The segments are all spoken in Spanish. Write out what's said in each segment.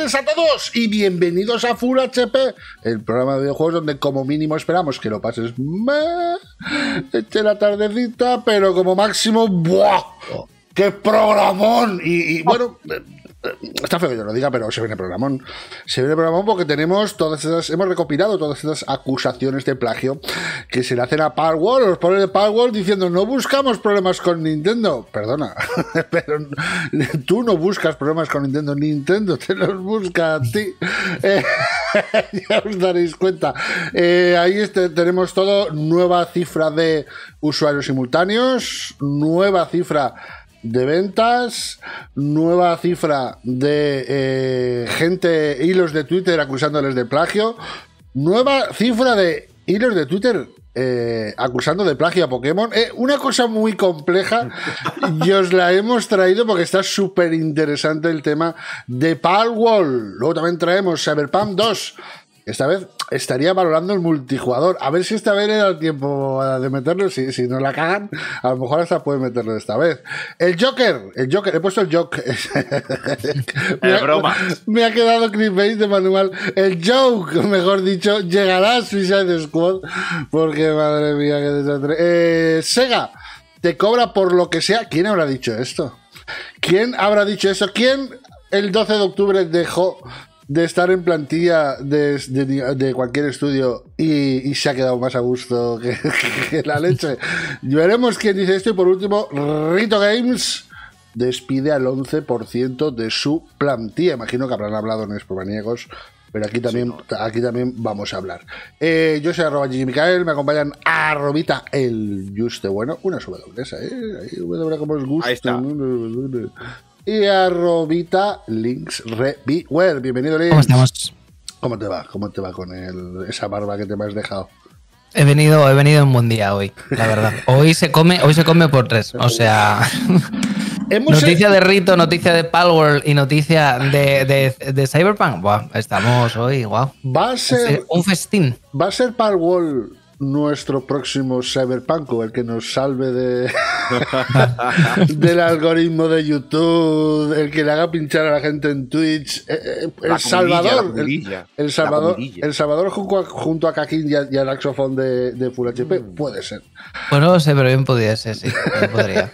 desatados a todos y bienvenidos a Full HP, el programa de videojuegos donde como mínimo esperamos que lo pases más eche este, la tardecita, pero como máximo, ¡buah! ¡Qué programón! y bueno, eh, está feo que yo lo diga, pero se viene programón. Se viene programón porque tenemos todas esas. Hemos recopilado todas esas acusaciones de plagio que se le hacen a Palworld, los pobres de Powerwall diciendo no buscamos problemas con Nintendo. Perdona, pero tú no buscas problemas con Nintendo, Nintendo te los busca a ti. Eh, ya os daréis cuenta. Eh, ahí este, tenemos todo: nueva cifra de usuarios simultáneos, nueva cifra de ventas, nueva cifra de eh, gente, hilos de Twitter acusándoles de plagio, nueva cifra de hilos de Twitter eh, acusando de plagio a Pokémon. Eh, una cosa muy compleja y os la hemos traído porque está súper interesante el tema de Palwall, Luego también traemos Cyberpunk 2. Esta vez estaría valorando el multijugador. A ver si esta vez le da tiempo de meterlo. Si, no la cagan, a lo mejor hasta puede meterlo esta vez. El Joker. El Joker. He puesto el Joker. me, broma. me ha quedado de manual. El Joke, mejor dicho, llegará a Suicide Squad. Porque madre mía, qué desastre. Eh, Sega. Te cobra por lo que sea. ¿Quién habrá dicho esto? ¿Quién habrá dicho eso? ¿Quién el 12 de octubre dejó de estar en plantilla de, de, cualquier estudio y, se ha quedado más a gusto que, la leche. Veremos quién dice esto. Y por último, Rito Games despide al 11% de su plantilla. Imagino que habrán hablado en Maníacos, pero aquí también, aquí también vamos a hablar. Eh, yo soy arroba Gigi Micael, me acompañan arrobita el Juste Bueno, Una W, ¿eh? Ahí, ver cómo os gusta. Ahí está y arrobita links Bienvenido, Links. ¿Cómo estamos? ¿Cómo te va? ¿Cómo te va con esa barba que te me has dejado? He venido, he venido en buen día hoy, la verdad. Hoy se come, hoy se come por tres. O sea. noticia de Rito, noticia de Palworld y noticia de, Cyberpunk. estamos hoy, guau. Wow. Va a ser. Un festín. Va a ser Palworld nuestro próximo Cyberpunk, el que nos salve de del algoritmo de YouTube, el que le haga pinchar a la gente en Twitch, eh, eh, el, Salvador, el, Salvador, junto a, Kakin y, al Axofón de, de, Full HP, mm. puede ser. Bueno, no sé, pero bien podría ser, sí, podría.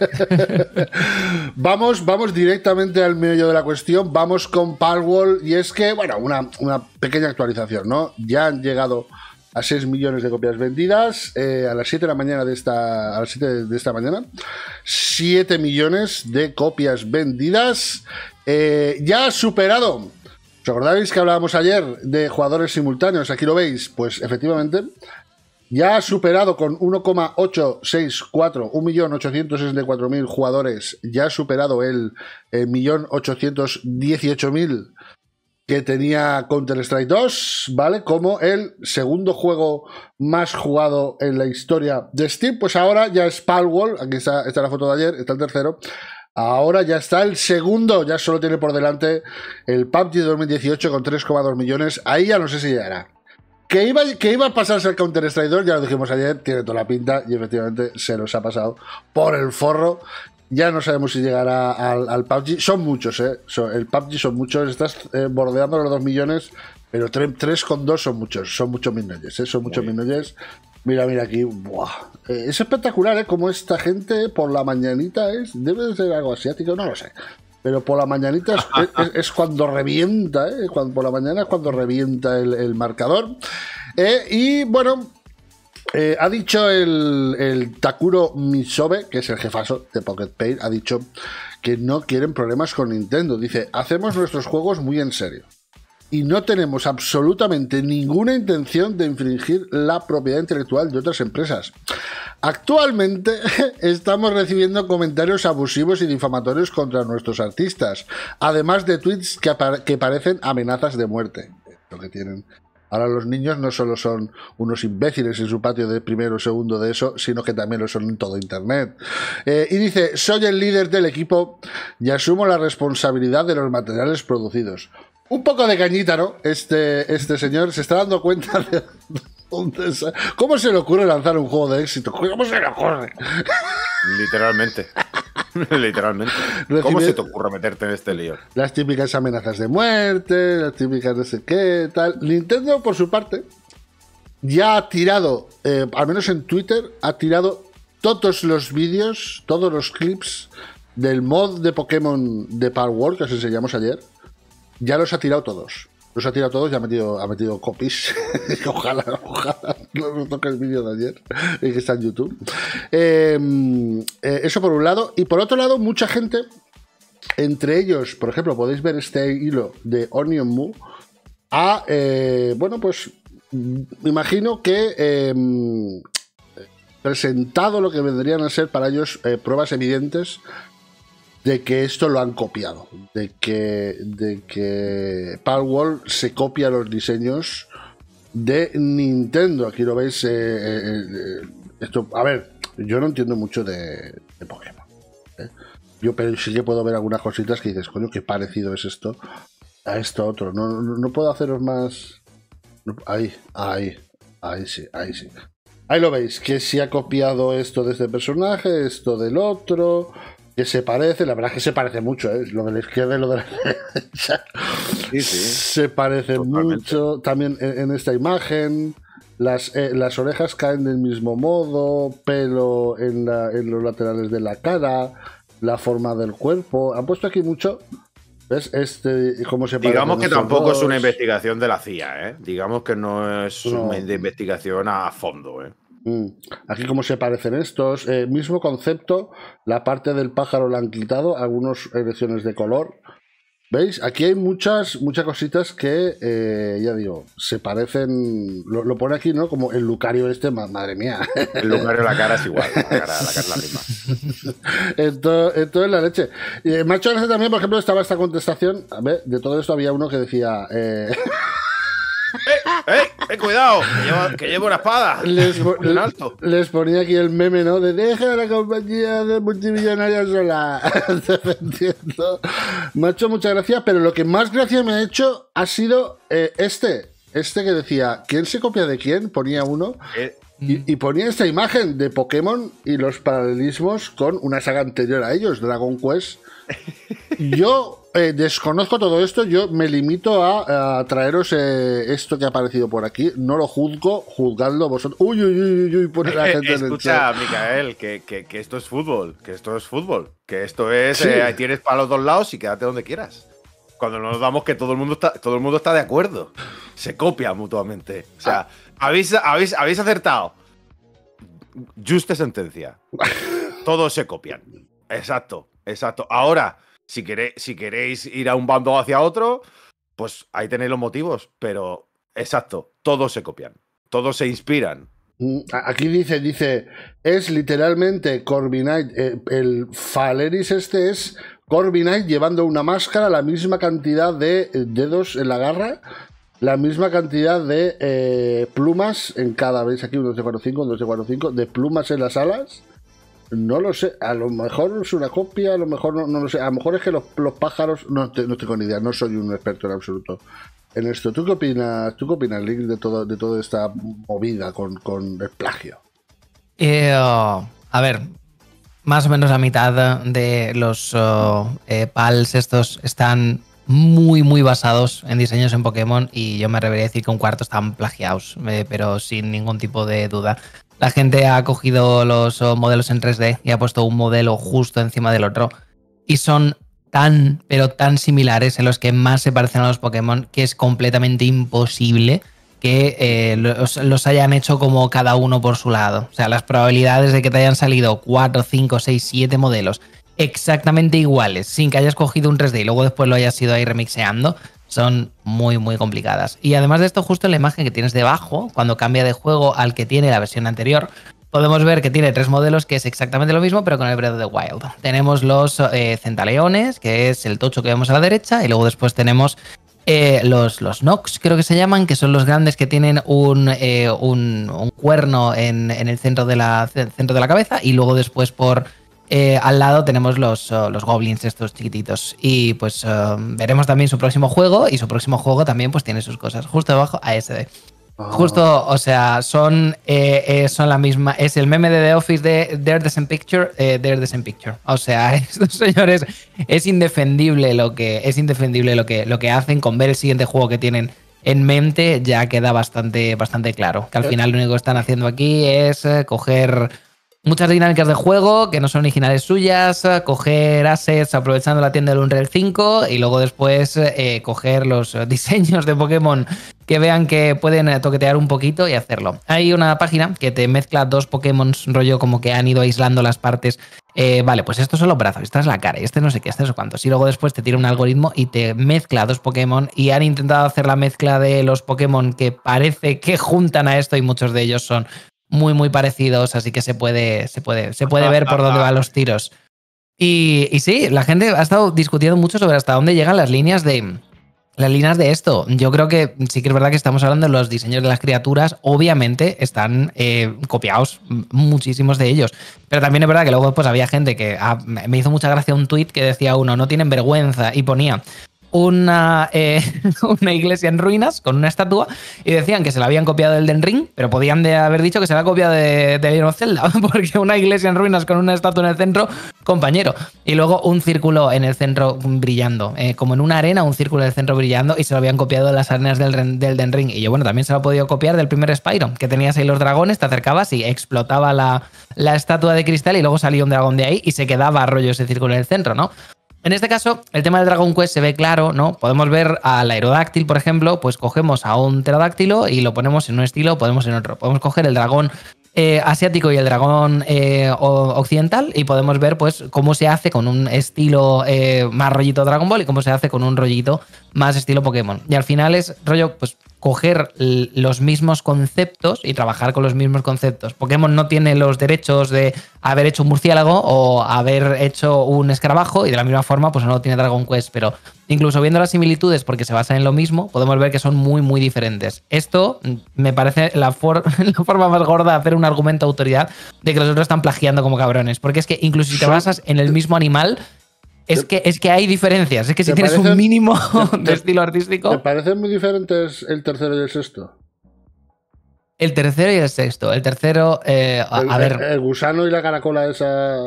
vamos, vamos directamente al medio de la cuestión, vamos con Palworld y es que, bueno, una, una pequeña actualización, ¿no? Ya han llegado a 6 millones de copias vendidas eh, a las 7 de la mañana de esta, de esta mañana. 7 millones de copias vendidas. Eh, ya ha superado. ¿Os acordáis que hablábamos ayer de jugadores simultáneos? Aquí lo veis. Pues efectivamente, ya ha superado con 1,864, 1.864.000 jugadores, ya ha superado el 1.818.000 eh, que tenía Counter-Strike 2, ¿vale? Como el segundo juego más jugado en la historia de Steam. Pues ahora ya es Palworld, aquí está, la foto de ayer, está el tercero. Ahora ya está el segundo, ya solo tiene por delante el PUBG de 2018 con 3,2 millones. Ahí ya no sé si llegará. Que iba, que iba a pasarse el Counter-Strike 2, ya lo dijimos ayer, tiene toda la pinta y efectivamente se los ha pasado por el forro. Ya no sabemos si llegará al, al PUBG. Son muchos, ¿eh? el PUBG son muchos. Estás eh, bordeando los 2 millones, pero con 3,2 son muchos. Son muchos millones ¿eh? Son muchos noyes, Mira, mira aquí. Eh, es espectacular, ¿eh? Como esta gente por la mañanita es. Debe de ser algo asiático, no lo sé. Pero por la mañanita es, cuando revienta, ¿eh? Cuando, por la mañana es cuando revienta el, marcador. Eh, y bueno, eh, ha dicho el, Takuro Misobe, que es el jefazo de Pocket Pay, ha dicho que no quieren problemas con Nintendo. Dice, hacemos nuestros juegos muy en serio. Y no tenemos absolutamente ninguna intención de infringir la propiedad intelectual de otras empresas. Actualmente estamos recibiendo comentarios abusivos y difamatorios contra nuestros artistas, además de tweets que, que parecen amenazas de muerte. Lo que tienen Ahora los niños no solo son unos imbéciles en su patio de primero o segundo de eso, sino que también lo son en todo Internet. Eh, y dice, soy el líder del equipo y asumo la responsabilidad de los materiales producidos. Un poco de cañita, ¿no? Este, este señor se está dando cuenta de... ¿Cómo se le ocurre lanzar un juego de éxito? ¿Cómo se le ocurre? Literalmente. Literalmente. ¿Cómo se te ocurre meterte en este lío? Las típicas amenazas de muerte, las típicas de sé qué, tal. Nintendo, por su parte, ya ha tirado, eh, al menos en Twitter, ha tirado todos los vídeos, todos los clips del mod de Pokémon de Power World, que os enseñamos ayer. Ya los ha tirado todos. Los ha tirado todos y ha metido, ha metido copies. ojalá, ojalá no toque el vídeo de ayer, eh, que está en YouTube. Em, eh, eso por un lado. Y por otro lado, mucha gente, entre ellos, por ejemplo, podéis ver este hilo de Onion Moo, a, eh, bueno, pues me mm, imagino que em, presentado lo que vendrían a ser para ellos pruebas evidentes de que esto lo han copiado, de que, de que Palworld se copia los diseños de Nintendo. Aquí lo veis. Eh, eh, eh, esto, a ver, yo no entiendo mucho de, Pokémon. Yo pero sí que puedo ver algunas cositas que dices, coño, qué parecido es esto a esto otro. No, puedo haceros más. ahí, ahí, ahí sí, ahí sí. Ahí lo veis, que se ha copiado esto de este personaje, esto del otro, que se parece, la verdad es que se parece mucho, ¿eh? lo de la izquierda y lo de la derecha. Se parece mucho. También en, esta imagen, las, eh, las orejas caen del mismo modo, pelo en, la, en, los laterales de la cara, la forma del cuerpo. Han puesto aquí mucho. ¿Ves? Este, cómo se Digamos que tampoco es una investigación de la CIA, ¿eh? Digamos que no es una investigación a fondo, ¿eh? Mm. Aquí como se parecen estos, eh, mismo concepto, la parte del pájaro la han quitado, algunas elecciones de color. ¿Veis? Aquí hay muchas, muchas cositas que, eh, ya digo, se parecen, lo, pone aquí, ¿no? Como el Lucario este, madre mía. El Lucario la cara es igual, la cara, es la misma. entonces, es la leche. Eh, Macho también, por ejemplo, estaba esta contestación, a ver, de todo esto había uno que decía... Eh, Eh, eh, eh, cuidado! Que llevo, que una espada. Les, les, ponía aquí el meme, ¿no? De deja la compañía de multimillonarios sola. entiendo. Macho, muchas gracias, pero lo que más gracia me ha hecho ha sido eh, este. Este que decía, ¿quién se copia de quién? Ponía uno. Eh. y, ponía esta imagen de Pokémon y los paralelismos con una saga anterior a ellos, Dragon Quest. Yo eh, desconozco todo esto, yo me limito a, traeros eh, esto que ha aparecido por aquí. No lo juzgo, juzgadlo vosotros. Uy, uy, uy, uy, la gente en el Escucha, Micael, que, esto es fútbol, que esto es fútbol, que esto es. Eh, tienes para los dos lados y quédate donde quieras. Cuando nos damos que todo el mundo está, todo el mundo está de acuerdo, se copia mutuamente. O sea, ah. habéis, habéis, habéis acertado. Justa sentencia. Todos se copian. Exacto, exacto. Ahora si, queréis, ir a un bando hacia otro, pues ahí tenéis los motivos. Pero, exacto, todos se copian, todos se inspiran. Mm, aquí dice, dice, es literalmente Corbinite, eh, el Faleris este es Corbinite llevando una máscara, la misma cantidad de eh, dedos en la garra, la misma cantidad de eh, plumas en cada, veis aquí, un 1245, un cinco de plumas en las alas, no lo sé, a lo mejor es una copia, a lo mejor no, no lo sé, a lo mejor es que los, pájaros, no, no, tengo ni idea, no soy un experto en absoluto en esto. ¿Tú qué opinas, tú qué opinas Link, de, todo, de toda esta movida con, el plagio? Eh, a ver, más o menos la mitad de los oh, eh, PALs estos están muy, muy basados en diseños en Pokémon y yo me atrevería a decir que un cuarto están plagiados, eh, pero sin ningún tipo de duda. La gente ha cogido los oh, modelos en 3D y ha puesto un modelo justo encima del otro. Y son tan, pero tan similares en los que más se parecen a los Pokémon que es completamente imposible que eh, los, los, hayan hecho como cada uno por su lado. O sea, las probabilidades de que te hayan salido 4, 5, 6, 7 modelos exactamente iguales, sin que hayas cogido un 3D y luego después lo hayas ido ahí remixeando, son muy, muy complicadas. Y además de esto, justo en la imagen que tienes debajo, cuando cambia de juego al que tiene la versión anterior, podemos ver que tiene tres modelos que es exactamente lo mismo, pero con el Breath de Wild. Tenemos los eh, centaleones, que es el tocho que vemos a la derecha, y luego después tenemos eh, los, los Nox, creo que se llaman, que son los grandes que tienen un, eh, un, cuerno en, el centro de, la, centro de la cabeza, y luego después por eh, al lado tenemos los, eh, los, goblins estos chiquititos. Y pues eh, veremos también su próximo juego. Y su próximo juego también pues tiene sus cosas. Justo debajo, ASD. Ah. Justo, o sea, son, son la misma. Es el meme de The Office de They're the picture, eh, the picture. O sea, estos señores es indefendible lo que es indefendible lo que lo que hacen con ver el siguiente juego que tienen en mente ya queda bastante bastante claro. Que al final lo único que están haciendo aquí es coger Muchas dinámicas de juego que no son originales suyas, eh, coger assets aprovechando la tienda del Unreal 5 y luego después eh, coger los diseños de Pokémon que vean que pueden eh, toquetear un poquito y hacerlo. Hay una página que te mezcla dos Pokémon rollo como que han ido aislando las partes. vale, pues estos son los brazos, esta es la cara, y este no sé qué, este es cuántos. Y luego después te tira un algoritmo y te mezcla dos Pokémon y han intentado hacer la mezcla de los Pokémon que parece que juntan a esto y muchos de ellos son muy, muy parecidos, así que se puede, se puede, se puede ah, ver ah, por dónde ah. van los tiros. Y, y sí, la gente ha estado discutiendo mucho sobre hasta dónde llegan las líneas de, las líneas de esto. Yo creo que sí que es verdad que estamos hablando de los diseños de las criaturas. Obviamente están eh, copiados muchísimos de ellos. Pero también es verdad que luego pues, había gente que me hizo mucha gracia un tweet que decía uno, no tienen vergüenza. Y ponía, una, eh, una iglesia en ruinas con una estatua y decían que se la habían copiado del Den Ring, pero podían haber dicho que se la copia copiado de Lino Zelda, porque una iglesia en ruinas con una estatua en el centro, compañero. Y luego un círculo en el centro brillando, eh, como en una arena, un círculo en el centro brillando y se lo habían copiado de las arenas del, Den Ring. Y yo, bueno, también se lo ha podido copiar del primer Spyro, que tenías ahí los dragones, te acercabas y explotaba la, la estatua de cristal y luego salía un dragón de ahí y se quedaba rollo ese círculo en el centro, ¿no? En este caso, el tema del Dragon Quest se ve claro, ¿no? Podemos ver al aerodáctil, por ejemplo, pues cogemos a un pterodáctilo y lo ponemos en un estilo, podemos en otro. Podemos coger el dragón eh, asiático y el dragón eh, occidental y podemos ver pues cómo se hace con un estilo eh, más rollito Dragon Ball y cómo se hace con un rollito más estilo Pokémon. Y al final es rollo, pues coger los mismos conceptos y trabajar con los mismos conceptos. Pokémon no tiene los derechos de haber hecho un murciélago o haber hecho un escarabajo y de la misma forma pues no tiene Dragon Quest, pero incluso viendo las similitudes porque se basan en lo mismo, podemos ver que son muy muy diferentes. Esto mm, me parece la, la forma más gorda de hacer un argumento de autoridad de que los otros están plagiando como cabrones, porque es que incluso si te basas en el mismo animal, es que, es que hay diferencias, es que si tienes un mínimo de estilo artístico. Me parecen muy diferentes el tercero y el sexto? El tercero y el sexto. El tercero, eh, a, ver. El, gusano y la caracola esa.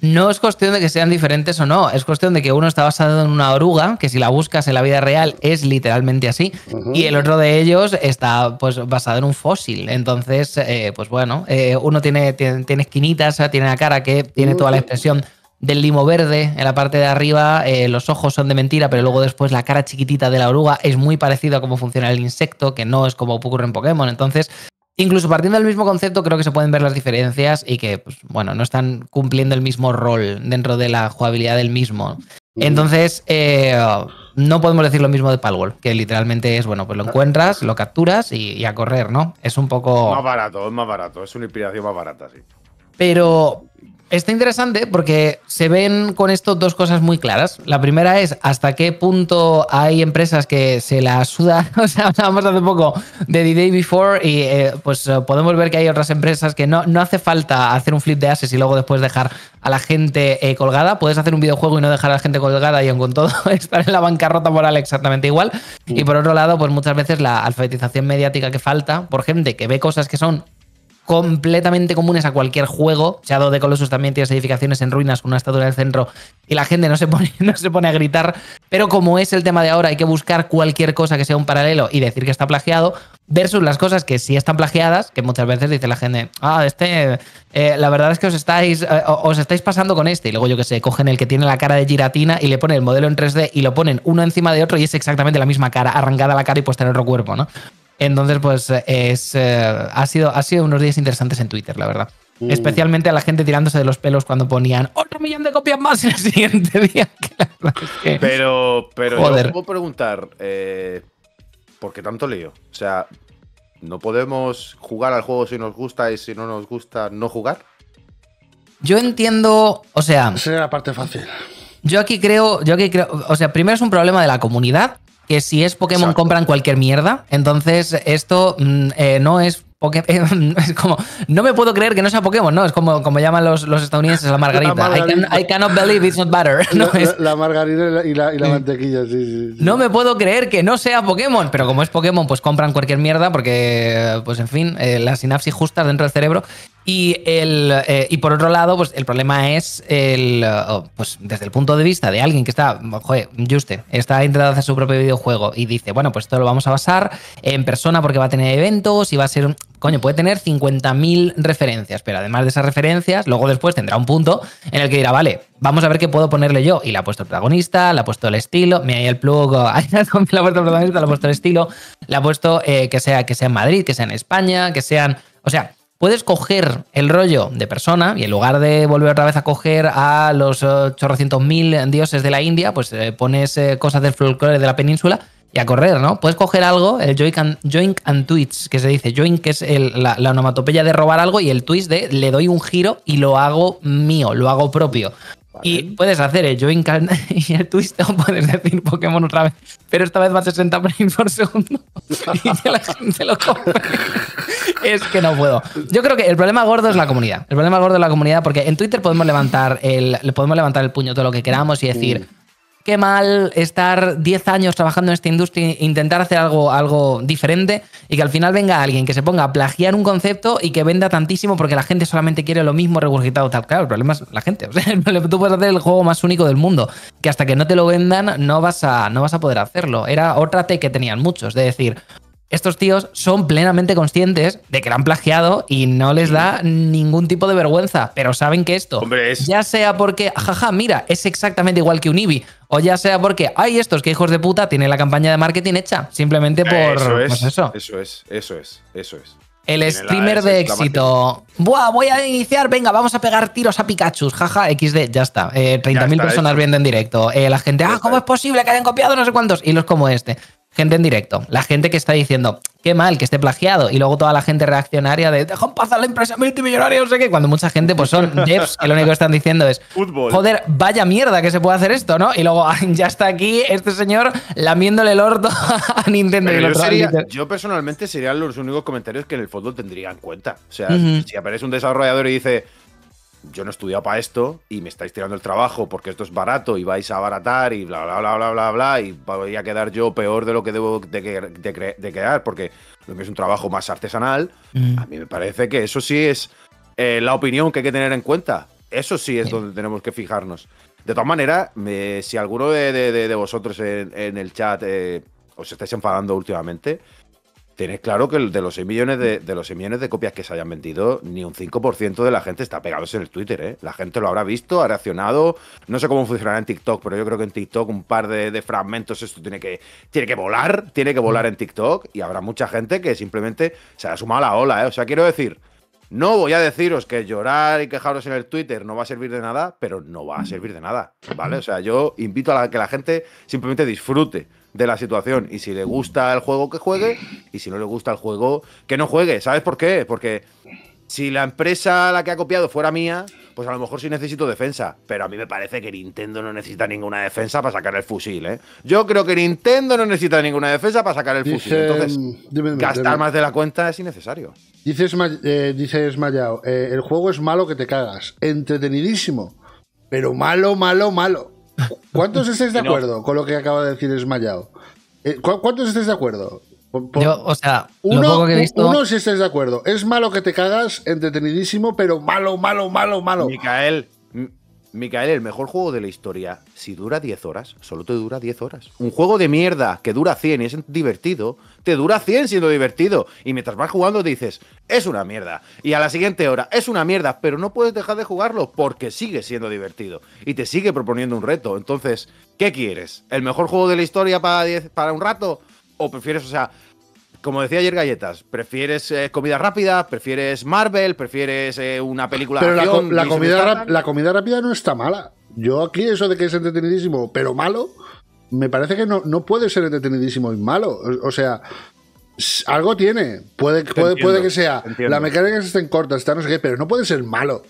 No es cuestión de que sean diferentes o no, es cuestión de que uno está basado en una oruga, que si la buscas en la vida real es literalmente así, y el otro de ellos está pues basado en un fósil. Entonces, eh, pues bueno, eh, uno tiene, tiene, esquinitas, tiene la cara que tiene toda la expresión del limo verde en la parte de arriba, eh, los ojos son de mentira, pero luego después la cara chiquitita de la oruga es muy parecida a cómo funciona el insecto, que no es como ocurre en Pokémon. Entonces, incluso partiendo del mismo concepto, creo que se pueden ver las diferencias y que, pues, bueno, no están cumpliendo el mismo rol dentro de la jugabilidad del mismo. Entonces, eh, no podemos decir lo mismo de Palworld, que literalmente es, bueno, pues lo encuentras, lo capturas y, a correr, ¿no? Es un poco... Más barato, es más barato, es una inspiración más barata, sí. Pero, Está interesante porque se ven con esto dos cosas muy claras. La primera es hasta qué punto hay empresas que se la sudan. O sea, hablábamos hace poco de The Day Before y eh, pues eh, podemos ver que hay otras empresas que no, no hace falta hacer un flip de ases y luego después dejar a la gente eh, colgada. Puedes hacer un videojuego y no dejar a la gente colgada y aún con todo estar en la bancarrota moral exactamente igual. Y por otro lado, pues muchas veces la alfabetización mediática que falta por gente que ve cosas que son completamente comunes a cualquier juego. Shadow de Colossus también tienes edificaciones en ruinas con una estatua en el centro y la gente no se, pone, no se pone a gritar. Pero como es el tema de ahora, hay que buscar cualquier cosa que sea un paralelo y decir que está plagiado, versus las cosas que sí están plagiadas, que muchas veces dice la gente, ah, este, eh, la verdad es que os estáis, eh, os estáis pasando con este. Y luego, yo que sé, cogen el que tiene la cara de giratina y le ponen el modelo en 3D y lo ponen uno encima de otro y es exactamente la misma cara, arrancada la cara y pues en otro cuerpo, ¿no? Entonces, pues es, eh, ha, sido, ha sido unos días interesantes en Twitter, la verdad. Mm. Especialmente a la gente tirándose de los pelos cuando ponían otro millón de copias más el siguiente día. pero, pero joder. puedo preguntar, eh, ¿por qué tanto lío? O sea, ¿no podemos jugar al juego si nos gusta y si no nos gusta no jugar? Yo entiendo, o sea... Esa sería la parte fácil. Yo aquí creo, yo aquí creo, o sea, primero es un problema de la comunidad que si es Pokémon compran cualquier mierda. Entonces, esto mm, eh, no es es como, no me puedo creer que no sea Pokémon, ¿no? Es como, como llaman los, los estadounidenses la margarita. I, cannot believe it's not butter. No, la, margarita y la, mantequilla, sí, sí, No me puedo creer que no sea Pokémon, pero como es Pokémon, pues compran cualquier mierda porque, pues en fin, eh, la las sinapsis justas dentro del cerebro. Y, el, eh, y por otro lado, pues el problema es, el, eh, oh, pues desde el punto de vista de alguien que está, joder, Juste, está intentado hacer su propio videojuego y dice, bueno, pues esto lo vamos a basar en persona porque va a tener eventos y va a ser un... Coño, puede tener 50.000 referencias, pero además de esas referencias, luego después tendrá un punto en el que dirá, vale, vamos a ver qué puedo ponerle yo. Y le ha puesto el protagonista, le ha puesto el estilo, mira ahí el plug, le ha puesto el protagonista, le ha puesto el estilo, le ha puesto eh, que, sea, que sea en Madrid, que sea en España, que sean... O sea, puedes coger el rollo de persona y en lugar de volver otra vez a coger a los 800.000 eh, dioses de la India, pues eh, pones eh, cosas del folclore de la península y a correr, ¿no? Puedes coger algo, el joink and, joink and twitch, que se dice, joink, que es el, la, onomatopeya de robar algo, y el twist de le doy un giro y lo hago mío, lo hago propio. Y puedes hacer el ¿eh? join y el twist o puedes decir Pokémon otra vez, pero esta vez va a 60 frames por segundo y la gente lo come es que no puedo. Yo creo que el problema gordo es la comunidad. El problema gordo es la comunidad porque en Twitter podemos levantar el, podemos levantar el puño todo lo que queramos y decir... Mm qué mal estar 10 años trabajando en esta industria e intentar hacer algo, algo diferente y que al final venga alguien que se ponga a plagiar un concepto y que venda tantísimo porque la gente solamente quiere lo mismo regurgitado tal. Claro, el problema es la gente. tú puedes hacer el juego más único del mundo, que hasta que no te lo vendan no vas a, no vas a poder hacerlo. Era otra T que tenían muchos, de decir, estos tíos son plenamente conscientes de que la han plagiado y no les da ningún tipo de vergüenza, pero saben que esto, Hombre, ya sea porque, jaja, mira, es exactamente igual que un IBI, o ya sea porque ay, estos que hijos de puta tienen la campaña de marketing hecha, simplemente por eso. Pues eso. es, eso es, eso es. El streamer de éxito. Buah, voy a iniciar, venga, vamos a pegar tiros a Pikachu, jaja, XD, ya está. 30.000 eh, personas viendo en directo. Eh, la gente, ah, ¿cómo es posible que hayan copiado no sé cuántos? Y los como este gente en directo. La gente que está diciendo, qué mal que esté plagiado. Y luego toda la gente reaccionaria de, dejón pasar la empresa multimillonaria, no sé qué. Cuando mucha gente, pues son devs que lo único que están diciendo es, joder, vaya mierda que se puede hacer esto, ¿no? Y luego ya está aquí este señor lamiéndole el orto a Nintendo. Yo, personalmente serían los únicos comentarios que en el fútbol tendría en cuenta. O sea, si aparece un desarrollador y dice, yo no he estudiado para esto y me estáis tirando el trabajo porque esto es barato y vais a abaratar y bla, bla, bla, bla, bla, bla, y voy a quedar yo peor de lo que debo de, quedar, porque es un trabajo más artesanal, mm. a mí me parece que eso sí es eh, la opinión que hay que tener en cuenta. Eso sí es donde tenemos que fijarnos. De todas maneras, si alguno de, vosotros en, el chat eh, os estáis enfadando últimamente, Tienes claro que de los 6 millones de, de los 6 millones de copias que se hayan vendido, ni un 5% de la gente está pegados en el Twitter, ¿eh? La gente lo habrá visto, ha reaccionado. No sé cómo funcionará en TikTok, pero yo creo que en TikTok un par de, fragmentos, esto tiene que, tiene que volar, tiene que volar en TikTok y habrá mucha gente que simplemente se ha sumado a la ola, ¿eh? O sea, quiero decir no voy a deciros que llorar y quejaros en el Twitter no va a servir de nada, pero no va a servir de nada, ¿vale? O sea, yo invito a que la gente simplemente disfrute de la situación y si le gusta el juego que juegue y si no le gusta el juego que no juegue, ¿sabes por qué? Porque si la empresa la que ha copiado fuera mía, pues a lo mejor sí necesito defensa. Pero a mí me parece que Nintendo no necesita ninguna defensa para sacar el fusil, ¿eh? Yo creo que Nintendo no necesita ninguna defensa para sacar el fusil. Entonces, gastar más de la cuenta es innecesario. Dices, eh, eh, el juego es malo que te cagas. Entretenidísimo. Pero malo, malo, malo. ¿Cuántos estáis de acuerdo con lo que acaba de decir Esmayao? Eh, ¿Cuántos estáis de acuerdo? o sea, uno, uno, si estás de acuerdo, es malo que te cagas, entretenidísimo, pero malo, malo, malo, malo. Micael, Micael, el mejor juego de la historia, si dura 10 horas, solo te dura 10 horas. Un juego de mierda que dura 100 y es divertido, te dura 100 siendo divertido. Y mientras vas jugando dices, es una mierda. Y a la siguiente hora, es una mierda, pero no puedes dejar de jugarlo porque sigue siendo divertido. Y te sigue proponiendo un reto. Entonces, ¿qué quieres? ¿El mejor juego de la historia para, para un rato? ¿O prefieres, o sea, como decía ayer Galletas, ¿prefieres eh, comida rápida? ¿Prefieres Marvel? ¿Prefieres eh, una película pero La, comida rápida no está mala. Yo aquí eso de que es entretenidísimo, pero malo, me parece que no, no puede ser entretenidísimo y malo. O, sea, algo tiene. Puede, puede que sea. La mecánica estén cortas, está no sé qué, pero no puede ser malo.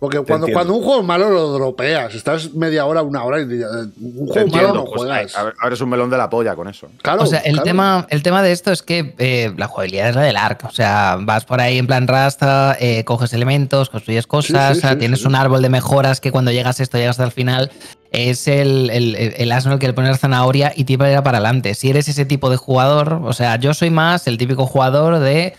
Porque cuando, cuando, un juego es malo lo dropeas, estás media hora, una hora y eh, un juego malo no pues, juegas. es un melón de la polla con eso. Claro. O sea, el, Tema, el tema de esto es que eh, la jugabilidad es la del arc. O sea, vas por ahí en plan rasta, eh, coges elementos, construyes cosas, tienes un árbol de mejoras que cuando llegas esto, llegas hasta el final. Es el, el, el asno el que le pones zanahoria y te ir para adelante. Si eres ese tipo de jugador, o sea, yo soy más el típico jugador de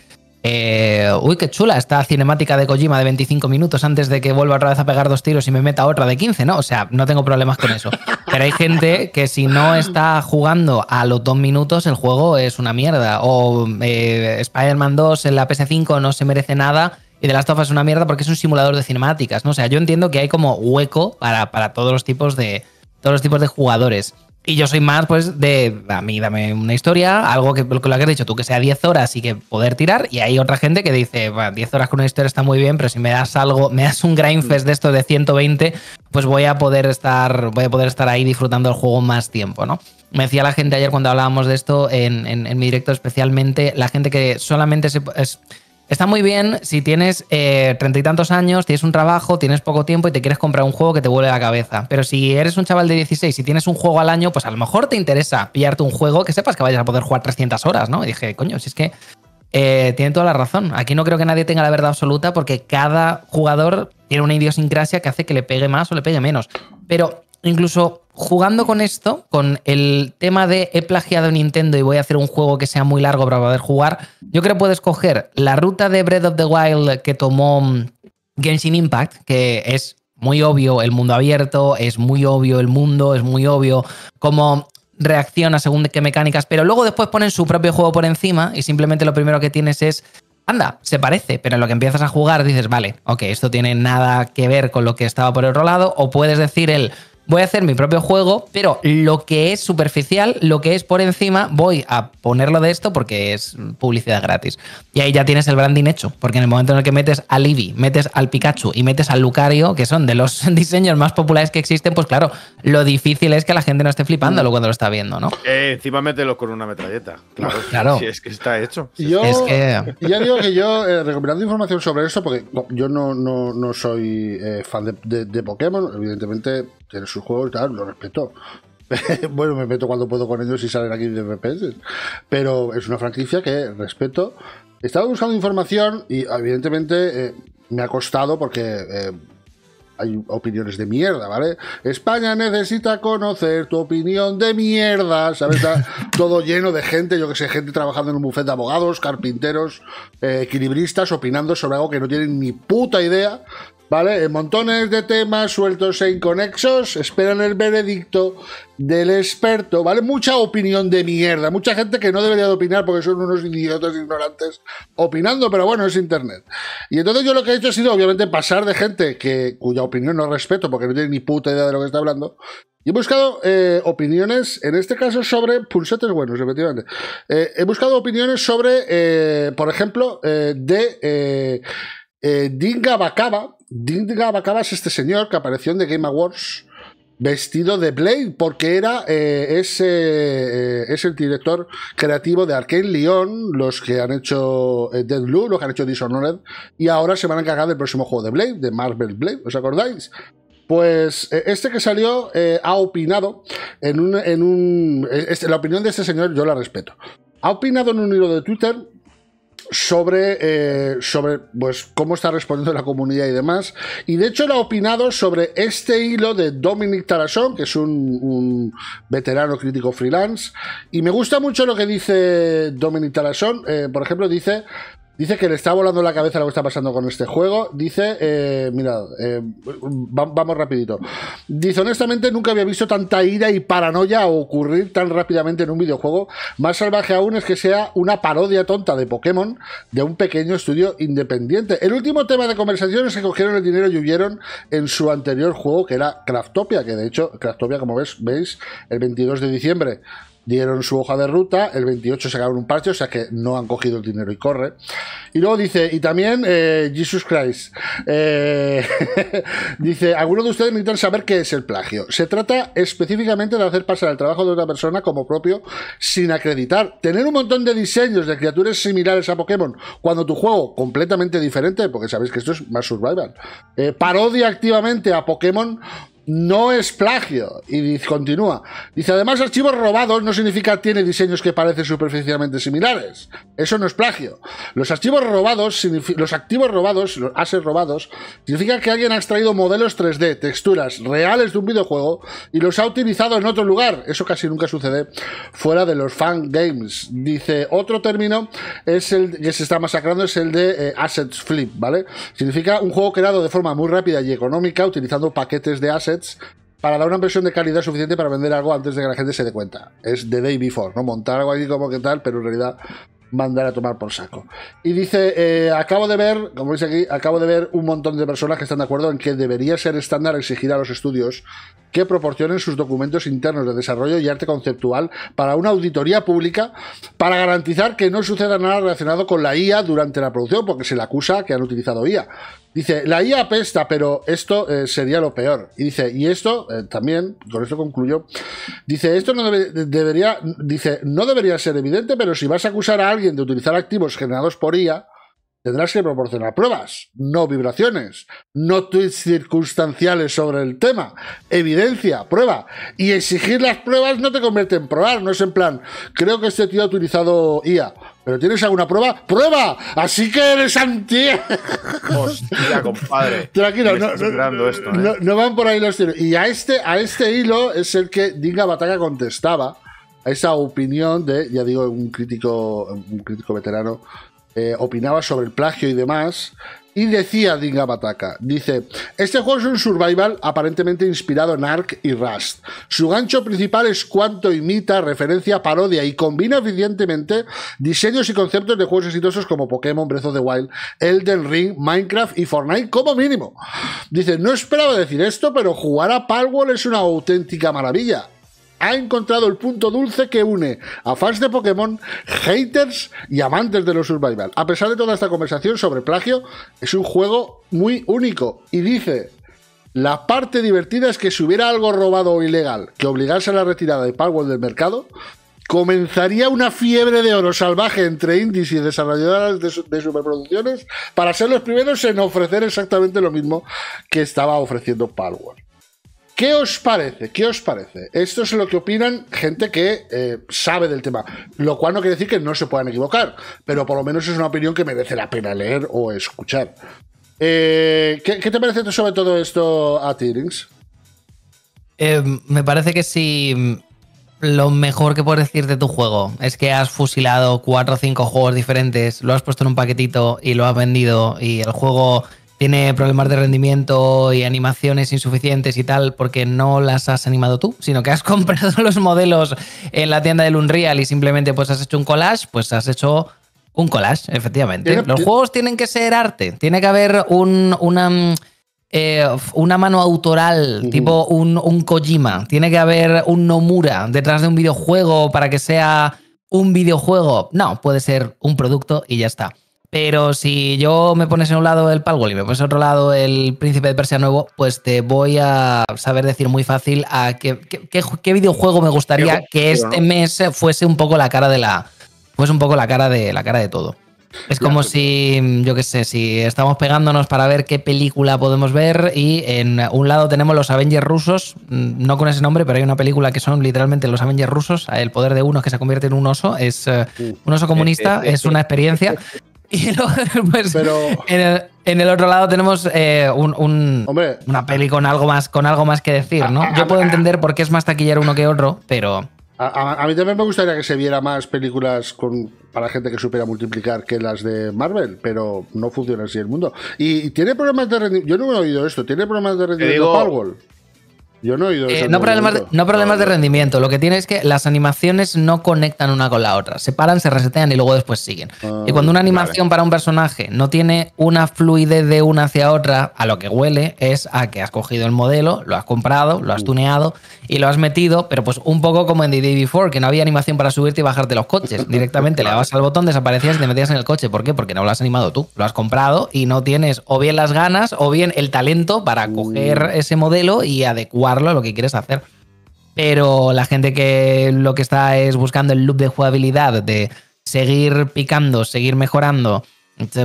eh, uy, qué chula esta cinemática de Kojima de 25 minutos antes de que vuelva otra vez a pegar dos tiros y me meta otra de 15, ¿no? O sea, no tengo problemas con eso. Pero hay gente que si no está jugando a los dos minutos, el juego es una mierda. O eh, Spider-Man 2 en la PS5 no se merece nada y de las Us es una mierda porque es un simulador de cinemáticas, ¿no? O sea, yo entiendo que hay como hueco para, para todos los tipos de todos los tipos de jugadores. Y yo soy más, pues, de a mí dame una historia, algo que lo que has dicho tú, que sea 10 horas y que poder tirar. Y hay otra gente que dice, 10 horas con una historia está muy bien, pero si me das algo, me das un grindfest de esto de 120, pues voy a poder estar, voy a poder estar ahí disfrutando el juego más tiempo, ¿no? Me decía la gente ayer cuando hablábamos de esto en, mi directo, especialmente la gente que solamente se, Está muy bien si tienes eh, treinta y tantos años, tienes un trabajo, tienes poco tiempo y te quieres comprar un juego que te vuele la cabeza. Pero si eres un chaval de 16 y tienes un juego al año, pues a lo mejor te interesa pillarte un juego que sepas que vayas a poder jugar 300 horas, ¿no? Y dije, coño, si es que eh, tiene toda la razón. Aquí no creo que nadie tenga la verdad absoluta porque cada jugador tiene una idiosincrasia que hace que le pegue más o le pegue menos. Pero incluso jugando con esto, con el tema de he plagiado Nintendo y voy a hacer un juego que sea muy largo para poder jugar, yo creo que puedes coger la ruta de Breath of the Wild que tomó mm, Genshin Impact, que es muy obvio el mundo abierto, es muy obvio el mundo, es muy obvio cómo reacciona según qué mecánicas, pero luego después ponen su propio juego por encima y simplemente lo primero que tienes es, anda, se parece, pero en lo que empiezas a jugar dices, vale, ok, esto tiene nada que ver con lo que estaba por otro lado, o puedes decir el, voy a hacer mi propio juego, pero lo que es superficial, lo que es por encima, voy a ponerlo de esto porque es publicidad gratis. Y ahí ya tienes el branding hecho, porque en el momento en el que metes al Eevee, metes al Pikachu y metes al Lucario, que son de los diseños más populares que existen, pues claro, lo difícil es que la gente no esté flipándolo cuando lo está viendo, ¿no? Eh, encima mételo con una metralleta, claro. Si es que está hecho. Ya digo que yo, eh, información sobre eso, porque yo no, no, soy eh, fan de Pokémon, evidentemente tiene sus juegos y tal, lo respeto. bueno, me meto cuando puedo con ellos y salen aquí de repente... Pero es una franquicia que respeto. Estaba buscando información y evidentemente eh, me ha costado porque eh, hay opiniones de mierda, ¿vale? España necesita conocer tu opinión de mierda, ¿sabes? Está todo lleno de gente, yo que sé, gente trabajando en un bufete de abogados, carpinteros, eh, equilibristas, opinando sobre algo que no tienen ni puta idea ¿Vale? Montones de temas sueltos e inconexos esperan el veredicto del experto, ¿vale? Mucha opinión de mierda, mucha gente que no debería de opinar porque son unos idiotas ignorantes opinando, pero bueno, es internet. Y entonces yo lo que he hecho ha sido, obviamente, pasar de gente que, cuya opinión no respeto porque no tiene ni puta idea de lo que está hablando, y he buscado eh, opiniones, en este caso sobre pulsetes buenos, efectivamente. Eh, he buscado opiniones sobre, eh, por ejemplo, de Dinga Bakaba. Dinga Bacabas, este señor que apareció en The Game Awards vestido de Blade, porque era eh, ese eh, es el director creativo de Arkane Lyon, los que han hecho eh, Dead Blue, los que han hecho Dishonored, y ahora se van a encargar del próximo juego de Blade, de Marvel Blade, ¿os acordáis? Pues este que salió ha opinado en un... En un este, la opinión de este señor yo la respeto. Ha opinado en un hilo de Twitter sobre, eh, sobre pues, cómo está respondiendo la comunidad y demás. Y de hecho, lo ha opinado sobre este hilo de Dominic Tarasón, que es un, veterano crítico freelance. Y me gusta mucho lo que dice Dominic Tarasón. Eh, por ejemplo, dice Dice que le está volando la cabeza lo que está pasando con este juego. Dice, eh, mirad, eh, vamos rapidito. Dice, honestamente nunca había visto tanta ira y paranoia ocurrir tan rápidamente en un videojuego. Más salvaje aún es que sea una parodia tonta de Pokémon de un pequeño estudio independiente. El último tema de conversación es que cogieron el dinero y huyeron en su anterior juego que era Craftopia, que de hecho, Craftopia, como ves, veis, el 22 de diciembre dieron su hoja de ruta, el 28 sacaron un parche, o sea que no han cogido el dinero y corre. Y luego dice, y también eh, Jesus Christ, eh, dice, algunos de ustedes necesitan saber qué es el plagio. Se trata específicamente de hacer pasar el trabajo de otra persona como propio sin acreditar. Tener un montón de diseños de criaturas similares a Pokémon cuando tu juego completamente diferente, porque sabéis que esto es más survival, eh, parodia activamente a Pokémon no es plagio. Y continúa. Dice, además, archivos robados no significa tiene diseños que parecen superficialmente similares. Eso no es plagio. Los archivos robados, los activos robados, los assets robados, significa que alguien ha extraído modelos 3D, texturas reales de un videojuego y los ha utilizado en otro lugar. Eso casi nunca sucede fuera de los fan games. Dice, otro término es el que se está masacrando es el de eh, assets flip, ¿vale? Significa un juego creado de forma muy rápida y económica utilizando paquetes de assets para dar una impresión de calidad suficiente para vender algo antes de que la gente se dé cuenta. Es the day before, ¿no? Montar algo aquí como que tal, pero en realidad mandar a tomar por saco. Y dice, eh, acabo de ver, como veis aquí, acabo de ver un montón de personas que están de acuerdo en que debería ser estándar exigir a los estudios que proporcionen sus documentos internos de desarrollo y arte conceptual para una auditoría pública para garantizar que no suceda nada relacionado con la IA durante la producción, porque se le acusa que han utilizado IA. Dice, la IA apesta, pero esto eh, sería lo peor. Y dice, y esto eh, también, con esto concluyo, dice, esto no debería, dice, no debería ser evidente, pero si vas a acusar a alguien de utilizar activos generados por IA, Tendrás que proporcionar pruebas, no vibraciones, no tweets circunstanciales sobre el tema, evidencia, prueba. Y exigir las pruebas no te convierte en probar, no es en plan, creo que este tío ha utilizado IA. ¿Pero tienes alguna prueba? ¡Prueba! Así que eres anti. Hostia, compadre. Tranquilo, no, eh. no, van por ahí los tiros. Y a este, a este hilo es el que Dinga Bataca contestaba a esa opinión de, ya digo, un crítico, un crítico veterano eh, opinaba sobre el plagio y demás. Y decía bataca dice, este juego es un survival aparentemente inspirado en Ark y Rust. Su gancho principal es cuanto imita, referencia, parodia y combina eficientemente diseños y conceptos de juegos exitosos como Pokémon, Breath of the Wild, Elden Ring, Minecraft y Fortnite como mínimo. Dice, no esperaba decir esto, pero jugar a Palworld es una auténtica maravilla ha encontrado el punto dulce que une a fans de Pokémon, haters y amantes de los survival. A pesar de toda esta conversación sobre plagio, es un juego muy único y dice la parte divertida es que si hubiera algo robado o ilegal que obligase a la retirada de Powerwall del mercado, comenzaría una fiebre de oro salvaje entre indies y desarrolladoras de, superproducciones para ser los primeros en ofrecer exactamente lo mismo que estaba ofreciendo Palworld. ¿Qué os parece? ¿Qué os parece? Esto es lo que opinan gente que eh, sabe del tema, lo cual no quiere decir que no se puedan equivocar, pero por lo menos es una opinión que merece la pena leer o escuchar. Eh, ¿qué, te parece sobre todo esto a eh, me parece que sí. Lo mejor que puedes decir de tu juego es que has fusilado cuatro o cinco juegos diferentes, lo has puesto en un paquetito y lo has vendido y el juego tiene problemas de rendimiento y animaciones insuficientes y tal porque no las has animado tú, sino que has comprado los modelos en la tienda del Unreal y simplemente pues has hecho un collage, pues has hecho un collage, efectivamente. Los juegos tienen que ser arte, tiene que haber una... Eh, una mano autoral, tipo un, un, Kojima. Tiene que haber un Nomura detrás de un videojuego para que sea un videojuego. No, puede ser un producto y ya está. Pero si yo me pones en un lado el Palgol y me pones en otro lado el Príncipe de Persia Nuevo, pues te voy a saber decir muy fácil a qué, videojuego me gustaría que este mes fuese un poco la cara de la. Fuese un poco la cara de la cara de todo. Es como si, mm, yo qué sé, si estamos pegándonos para ver qué película podemos ver y en un lado tenemos los Avengers rusos, mm, no con ese nombre, pero hay una película que son literalmente los Avengers rusos, el poder de uno que se convierte en un oso, es eh, uh, un oso comunista, eh, eh, es una experiencia. Y luego pues, en, el, otro lado tenemos eh, un, una peli con algo más, con algo más que decir, ¿no? Yo puedo entender por qué es más taquillar uno que otro, pero... A, mí también me gustaría que se viera más películas con, para gente que supiera multiplicar que las de Marvel, pero no funciona así el mundo. Y, tiene problemas de rendimiento. Yo no he oído esto. ¿Tiene problemas de rendimiento Powell? Yo no eh, no, problemas de, problemas, de rendimiento. Lo que tiene es que las animaciones no conectan una con la otra. Se paran, se resetean y luego después siguen. y cuando una ah, animación para un personaje no tiene una fluidez de una hacia otra, a lo que huele es a que has cogido el modelo, lo has comprado, lo has tuneado y lo has metido, pero pues un poco como en The Day Before, que no había animación para subirte y bajarte los coches. Directamente le dabas al botón, desaparecías y te metías en el coche. ¿Por qué? Porque no lo has animado tú. Lo has comprado y no tienes o bien las ganas o bien el talento para coger ese modelo y adecuar lo que quieres hacer. Pero la gente que lo que está es buscando el loop de jugabilidad, de seguir picando, seguir mejorando,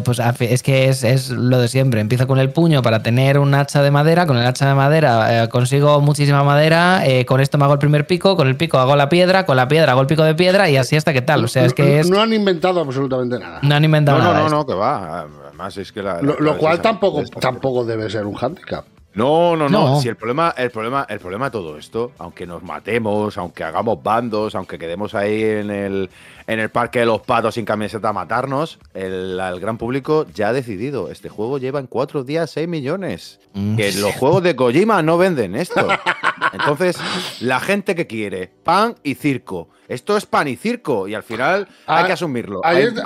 pues es que es, lo de siempre. Empiezo con el puño para tener un hacha de madera. Con el hacha de madera eh, consigo muchísima madera. Eh, con esto me hago el primer pico. Con el pico hago la piedra. Con la piedra hago el pico de piedra. Y así hasta que tal. O sea, es que No han inventado absolutamente nada. No han inventado nada. No, no, no, que va. es que lo, cual tampoco, tampoco debe ser un handicap. No, no, no. Si el problema, el problema, el problema de todo esto, aunque nos matemos, aunque hagamos bandos, aunque quedemos ahí en el, en el parque de los patos sin camiseta a matarnos, el, gran público ya ha decidido. Este juego lleva en cuatro días 6 millones. Mm. Que los juegos de Kojima no venden esto. Entonces, la gente que quiere pan y circo. Esto es pan y circo y al final hay ah, que asumirlo. hay, un no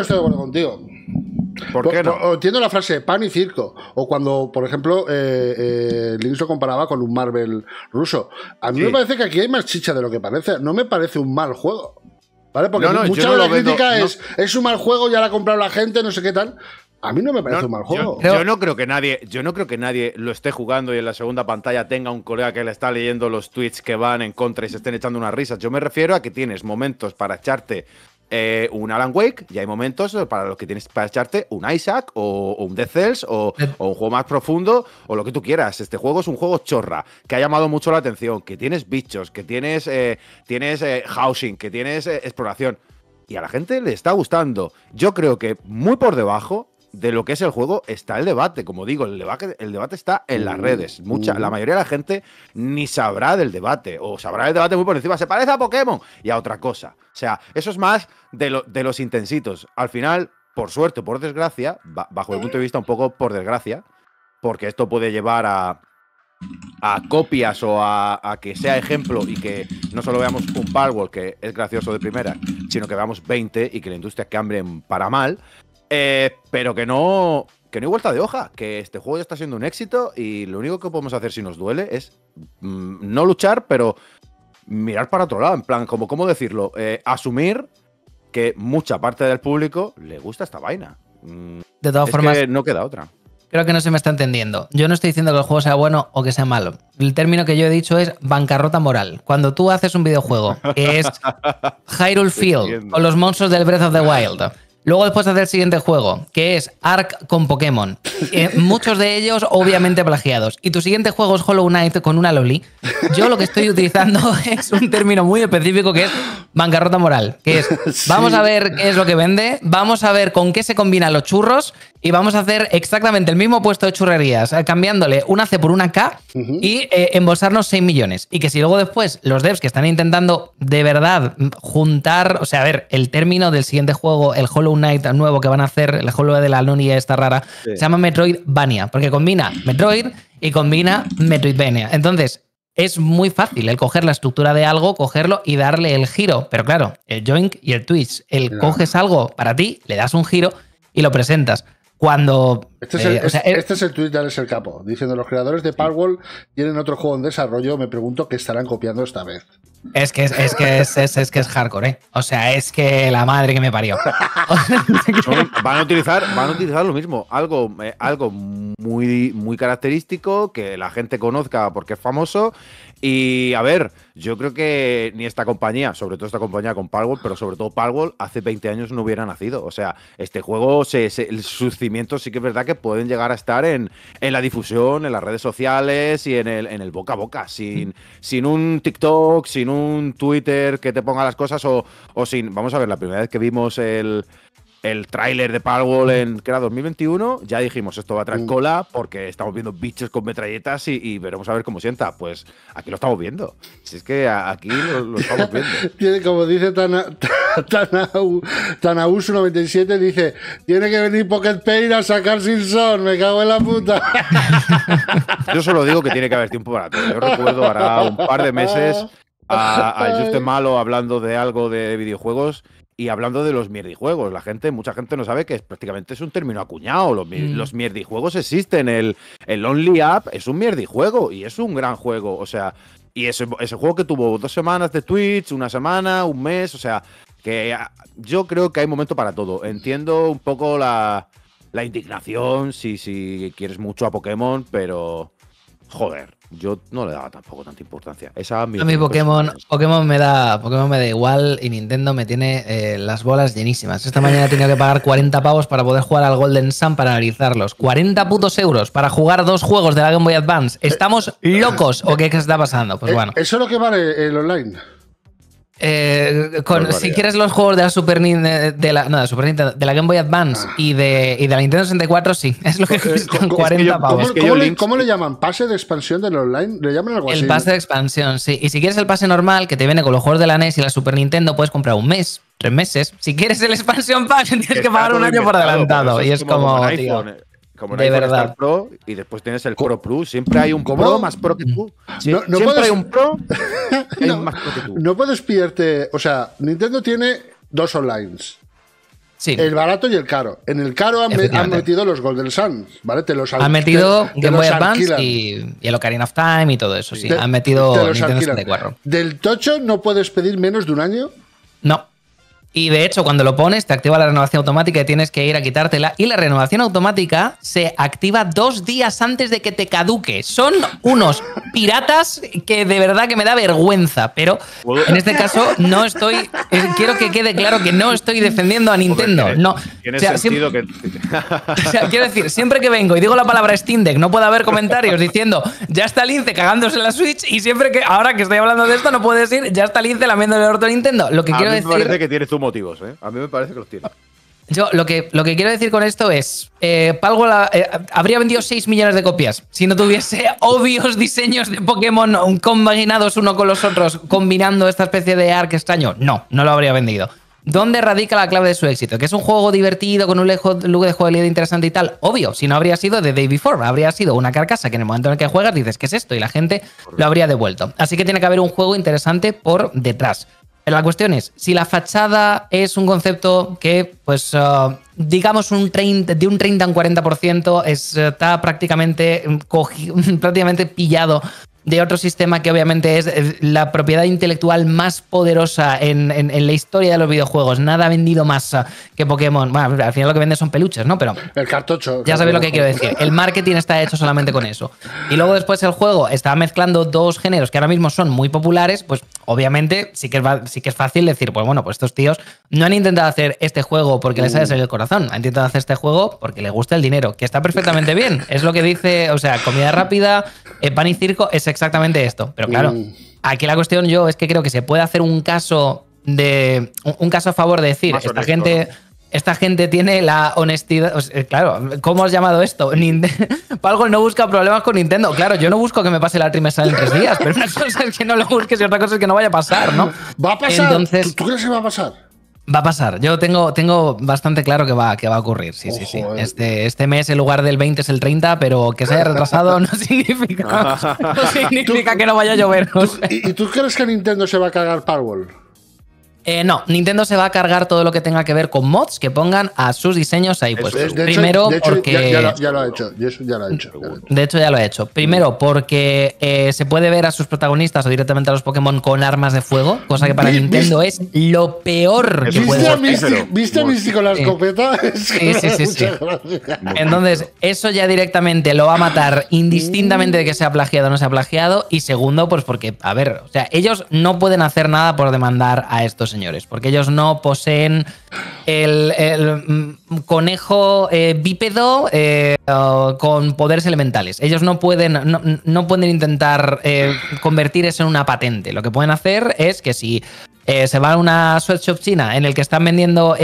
estoy de acuerdo contigo. ¿Por Entiendo pues la frase pan y circo. O cuando, por ejemplo, eh, eh lo comparaba con un Marvel ruso. A mí me parece que aquí hay más chicha de lo que parece. No me parece un mal juego. ¿Vale? Porque mucha de la crítica es, es un mal juego, ya la ha comprado la gente, no sé qué tal. A mí no me parece un mal juego. no creo que nadie, yo no creo que nadie lo esté jugando y en la segunda pantalla tenga un colega que le está leyendo los tweets que van en contra y se estén echando unas risas. Yo me refiero a que tienes momentos para echarte eh, un Alan Wake, y hay momentos para los que tienes para echarte un Isaac o, un Decels, o, un juego más profundo o lo que tú quieras. Este juego es un juego chorra, que ha llamado mucho la atención, que tienes bichos, que tienes, eh, tienes eh, housing, que tienes exploración. Y a la gente le está gustando. Yo creo que muy por debajo de lo que es el juego está el debate. Como digo, el debate, el debate está en las redes. Mucha, la mayoría de la gente ni sabrá del debate, o sabrá del debate muy por encima. Se parece a Pokémon y a otra cosa. O sea, eso es más de, de los intensitos. Al final, por suerte o por desgracia, bajo el punto de vista, un poco por desgracia, porque esto puede llevar a, a copias o a, que sea ejemplo y que no solo veamos un Palworld que es gracioso de primera, sino que veamos 20 y que la industria cambie para mal, eh, pero que no, que no hay vuelta de hoja, que este juego ya está siendo un éxito y lo único que podemos hacer si nos duele es mm, no luchar, pero mirar para otro lado, en plan, como cómo decirlo, eh, asumir que mucha parte del público le gusta esta vaina. Mm, de todas es formas, que no queda otra. Creo que no se me está entendiendo. Yo no estoy diciendo que el juego sea bueno o que sea malo. El término que yo he dicho es bancarrota moral. Cuando tú haces un videojuego que es Hyrule Field o los monstruos del Breath of the Wild Luego después hacer el siguiente juego, que es Ark con Pokémon. Eh, muchos de ellos obviamente plagiados. Y tu siguiente juego es Hollow Knight con una loli. Yo lo que estoy utilizando es un término muy específico que es bancarrota moral, que es vamos a ver qué es lo que vende, vamos a ver con qué se combinan los churros y vamos a hacer exactamente el mismo puesto de churrerías, eh, cambiándole una C por una K y eh, embolsarnos 6 millones. Y que si luego después los devs que están intentando de verdad juntar, o sea, a ver, el término del siguiente juego, el Hollow Night, nuevo que van a hacer, el juego de la Lonia está rara, se llama Metroidvania, porque combina Metroid y combina Metroid Metroidvania. Entonces, es muy fácil el coger la estructura de algo, cogerlo y darle el giro. Pero claro, el joint y el twitch, el coges algo para ti, le das un giro y lo presentas. Cuando. Este es, eh, el, este, este el, tweet de Capo, diciendo: Los creadores de Parwall tienen otro juego en desarrollo. Me pregunto qué estarán copiando esta vez. Es que es, que es, que es hardcore, ¿eh? O sea, es que la madre que me parió. van, a utilizar, van a utilizar lo mismo. Algo, eh, algo muy, muy característico que la gente conozca porque es famoso y a ver, yo creo que ni esta compañía, sobre todo esta compañía con Palworld, pero sobre todo Palworld, hace 20 años no hubiera nacido. O sea, este juego, se, el sus cimientos sí que es verdad que pueden llegar a estar en, la difusión, en las redes sociales y en el, en el boca a boca, sin, sin un TikTok, sin un Twitter que te ponga las cosas o, o sin... Vamos a ver, la primera vez que vimos el el tráiler de Powerwall en que era 2021, ya dijimos esto va a traer mm. cola porque estamos viendo bichos con metralletas y, veremos a ver cómo sienta. Pues aquí lo estamos viendo. Si es que aquí lo, estamos viendo. tiene, como dice Tana, 97, dice, tiene que venir Pocket Pain a sacar Simpson, me cago en la puta. Yo solo digo que tiene que haber tiempo para todo. Yo recuerdo hará un par de meses a, a Malo hablando de algo de videojuegos y hablando de los mierdijuegos, la gente, mucha gente no sabe que prácticamente es un término acuñado. Los, mm. mierdijuegos existen. El, el Only App es un mierdijuego y es un gran juego. O sea, y ese, ese juego que tuvo dos semanas de Twitch, una semana, un mes, o sea, que ah, yo creo que hay momento para todo. Entiendo un poco la, la indignación si, si quieres mucho a Pokémon, pero Joder, yo no le daba tampoco tanta importancia. a mí Pokémon, Pokémon me da Pokémon me da igual y Nintendo me tiene eh, las bolas llenísimas. Esta mañana he que pagar 40 pavos para poder jugar al Golden Sun para analizarlos. 40 putos euros para jugar dos juegos de la Game Boy Advance. ¿Estamos eh, locos o qué, qué está pasando? Pues eh, bueno. Eso es lo que vale el online. Eh, con, si quieres los juegos eh, de la Super Nintendo, de la, Game Boy Advance ah. y, de, la Nintendo 64, sí. Es lo que eh, con 40 pavos. ¿cómo, le, llaman? ¿Pase de expansión del online? ¿Le llaman algo el así? El pase de expansión, sí. Y si quieres el pase normal, que te viene con los juegos de la NES y la Super Nintendo, puedes comprar un mes, tres meses. Si quieres el expansión pack, tienes que pagar un año por pues adelantado. Y es como, de verdad. Pro y después tienes el Pro Plus. Siempre hay un Pro más Pro que mm. siempre hay un Pro no, más Pro que No puedes pillarte. O sea, Nintendo tiene dos online Sí. El barato y el caro. En el caro han, metido los Golden Suns, ¿vale? Te los han metido Game Boy Advance y, el Ocarina of Time y todo eso, sí. han metido Nintendo 64. ¿Del Tocho no puedes pedir menos de un año? No. Y de hecho, cuando lo pones, te activa la renovación automática y tienes que ir a quitártela. Y la renovación automática se activa dos días antes de que te caduque. Son unos piratas que de verdad que me da vergüenza. Pero en este caso no estoy. Quiero que quede claro que no estoy defendiendo a Nintendo. No. quiero decir, siempre que vengo y digo la palabra Steam Deck, no puede haber comentarios diciendo ya está Lince cagándose la Switch. Y siempre que. Ahora que estoy hablando de esto, no puedes decir ya está Lince lamiendo el orto a Nintendo. Lo que quiero que tienes motivos, ¿eh? A mí me parece que los tiene. Yo lo que, lo que quiero decir con esto es, eh, eh habría vendido 6 millones de copias si no tuviese obvios diseños de Pokémon combinados uno con los otros, combinando esta especie de arc extraño. No, no lo habría vendido. ¿Dónde radica la clave de su éxito? ¿Que es un juego divertido con un look de jugabilidad interesante y tal? Obvio, si no habría sido The Day Before, habría sido una carcasa que en el momento en el que juegas dices, ¿qué es esto? Y la gente lo habría devuelto. Así que tiene que haber un juego interesante por detrás la cuestión es, si la fachada es un concepto que, pues, eh, digamos, un 30, de un 30 a un 40% está prácticamente, mm, prácticamente pillado de otro sistema que obviamente es eh, la propiedad intelectual más poderosa en, en, la historia de los videojuegos. Nada ha vendido más ah, que Pokémon. Bueno, al final lo que vende son peluches, ¿no? Pero. El cartucho. Ya sabéis lo que quiero decir. El marketing está hecho solamente con eso. Y luego después el juego está mezclando dos géneros que ahora mismo son muy populares, pues obviamente sí que es, sí que es fácil decir, pues bueno, pues estos tíos no han intentado hacer este juego porque les haya mm. salido el corazón, han intentado hacer este juego porque les gusta el dinero, que está perfectamente bien. Es lo que dice, o sea, comida rápida, eh, pan y circo, es exactamente esto. Pero claro, mm. aquí la cuestión yo es que creo que se puede hacer un caso de. un, caso a favor de decir, esta gente. esta gente tiene la honestidad. claro, ¿cómo has llamado esto? Nintendo, Palgo no busca problemas con Nintendo. Claro, yo no busco que me pase la trimestral en tres días, pero una cosa es que no lo busques y otra cosa es que no vaya a pasar, ¿no? Va a pasar. Entonces, ¿Tú, crees que va a pasar? Va a pasar. Yo tengo, tengo bastante claro que va, que va a ocurrir. Sí, sí, sí. Eh. Este, este mes, en lugar del 20, es el 30, pero que se haya retrasado no significa, que no vaya a llover. ¿Y, tú crees que Nintendo se va a cagar Powerball? Eh, no, Nintendo se va a cargar todo lo que tenga que ver con mods que pongan a sus diseños ahí pues Primero porque. Ya, lo ha hecho, De hecho, ya lo ha hecho. Primero porque eh, se puede ver a sus protagonistas o directamente a los Pokémon con armas de fuego, cosa que para Nintendo es lo peor que puede ¿Viste a con la escopeta? sí, sí, sí. sí. Entonces, eso ya directamente lo va a matar indistintamente de que sea plagiado o no sea plagiado. Y segundo, pues porque, a ver, o sea, ellos no pueden hacer nada por demandar a estos porque ellos no poseen el, mm, conejo eh, bípedo eh, con poderes elementales. Ellos no pueden, pueden intentar eh, convertir eso en una patente. Lo que pueden hacer es que si eh, se va a una sweatshop china en el que están vendiendo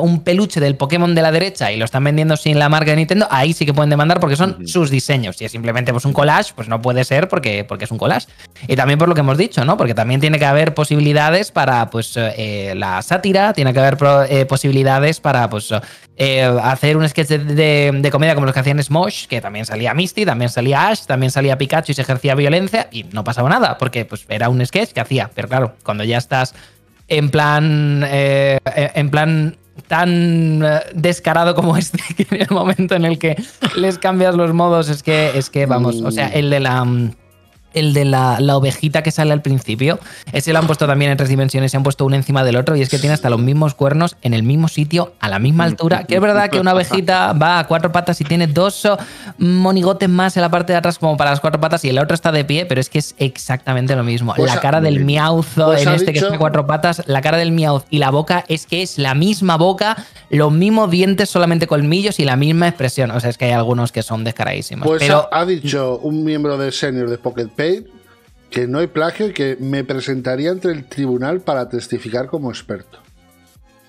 un peluche del Pokémon de la derecha y lo están vendiendo sin la marca de Nintendo, ahí sí que pueden demandar porque son sus diseños. Si es simplemente pues, un collage, pues no puede ser porque, porque es un collage. Y también por lo que hemos dicho, ¿no? Porque también tiene que haber posibilidades para pues, eh, la sátira, tiene que haber eh, posibilidades para pues, hacer un sketch de, comedia como los que hacían Smosh, que también salía Misty, también salía Ash, también salía Pikachu y se ejercía violencia y no pasaba nada porque pues, era un sketch que hacía. Pero claro, cuando ya estás en plan, eh, en plan tan eh, descarado como este, que en el momento en el que les cambias los modos es que, es que vamos, o sea, mm. el de la... Mm, el de la, ovejita que sale al principio. Ese lo han puesto también en tres dimensiones, se han puesto uno encima del otro y es que tiene hasta los mismos cuernos en el mismo sitio, a la misma altura. Que es verdad que una ovejita va a cuatro patas y tiene dos monigotes más en la parte de atrás como para las cuatro patas y el otro está de pie, pero es que es exactamente lo mismo. Pues la cara del miauzo pues en este que está cuatro patas, la cara del miauzo y la boca es que es la misma boca, los mismos dientes, solamente colmillos y la misma expresión. O sea, es que hay algunos que son descaradísimos. Pues pero... ha dicho un miembro del senior de Pocket que no hay plagio y que me presentaría entre el tribunal para testificar como experto.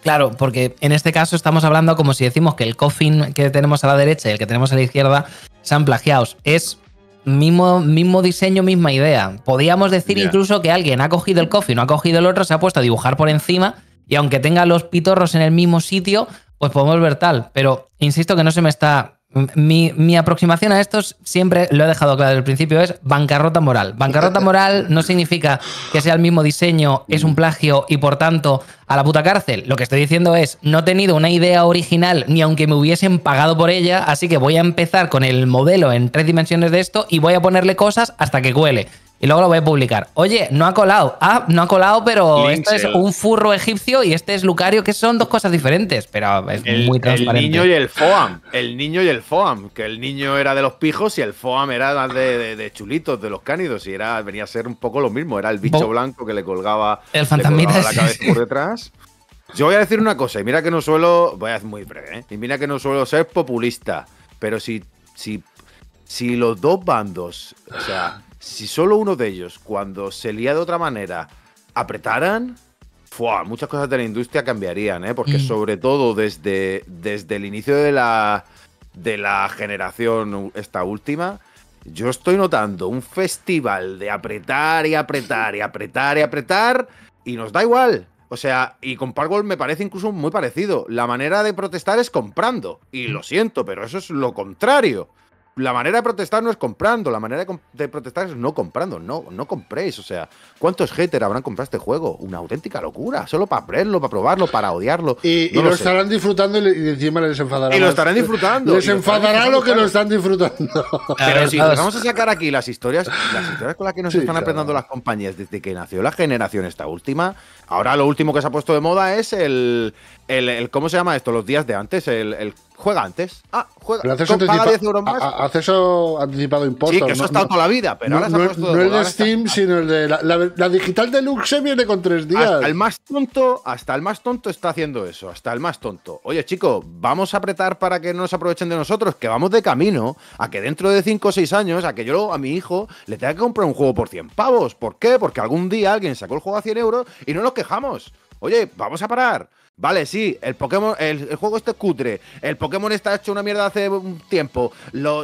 Claro, porque en este caso estamos hablando como si decimos que el coffin que tenemos a la derecha y el que tenemos a la izquierda sean plagiados. Es mismo, mismo diseño, misma idea. Podríamos decir incluso que alguien ha cogido el coffin no ha cogido el otro, se ha puesto a dibujar por encima y aunque tenga los pitorros en el mismo sitio, pues podemos ver tal. Pero insisto que no se me está mi, aproximación a estos, siempre lo he dejado claro desde el principio, es bancarrota moral. Bancarrota moral no significa que sea el mismo diseño, es un plagio y por tanto a la puta cárcel. Lo que estoy diciendo es, no he tenido una idea original ni aunque me hubiesen pagado por ella, así que voy a empezar con el modelo en tres dimensiones de esto y voy a ponerle cosas hasta que cuele. Y luego lo voy a publicar. Oye, no ha colado. Ah, no ha colado, pero esto es un furro egipcio y este es Lucario, que son dos cosas diferentes, pero es muy transparente. El niño y el Foam. El niño y el Foam. Que el niño era de los pijos y el Foam era de, chulitos, de los cánidos. Y era, venía a ser un poco lo mismo. Era el bicho blanco que le colgaba, el fantasmita, la cabeza por detrás. Yo voy a decir una cosa, y mira que no suelo. Voy a ser muy breve, ¿eh? Y mira que no suelo ser populista. Pero si, si, si los dos bandos, o sea si solo uno de ellos, cuando se lía de otra manera, apretaran, muchas cosas de la industria cambiarían, ¿eh? porque mm. sobre todo desde, desde el inicio de la, de la generación esta última, yo estoy notando un festival de apretar y apretar y apretar y apretar y nos da igual. O sea, y con Pargol me parece incluso muy parecido. La manera de protestar es comprando. Y lo siento, pero eso es lo contrario la manera de protestar no es comprando, la manera de, protestar es no comprando, no, no compréis. O sea, ¿cuántos haters habrán comprado este juego? Una auténtica locura, solo para aprenderlo, para probarlo, para odiarlo. Y, lo, estarán disfrutando y, encima les enfadará. Y lo estarán disfrutando. Les enfadará lo que lo están disfrutando. Pero si nos vamos a sacar aquí las historias, las historias con las que nos están aprendiendo las compañías desde que nació la generación esta última, ahora lo último que se ha puesto de moda es el, ¿Cómo se llama esto? Los días de antes, el, juega antes. Ah, juega. acceso paga 10 acceso anticipado impuesto. Sí, que eso está ha toda la vida, pero no, ahora se ha No el de Steam, sino el de. La, la, de digital deluxe viene con tres días. el más tonto, hasta el más tonto está haciendo eso, hasta el más tonto. Oye, chicos, vamos a apretar para que no nos aprovechen de nosotros, que vamos de camino a que dentro de 5 o 6 años, a que yo a mi hijo le tenga que comprar un juego por 100 pavos. ¿Por qué? Porque algún día alguien sacó el juego a 100 euros y no nos quejamos. Oye, vamos a parar. Vale, sí, el Pokémon, el, juego este cutre, el Pokémon está hecho una mierda hace un tiempo,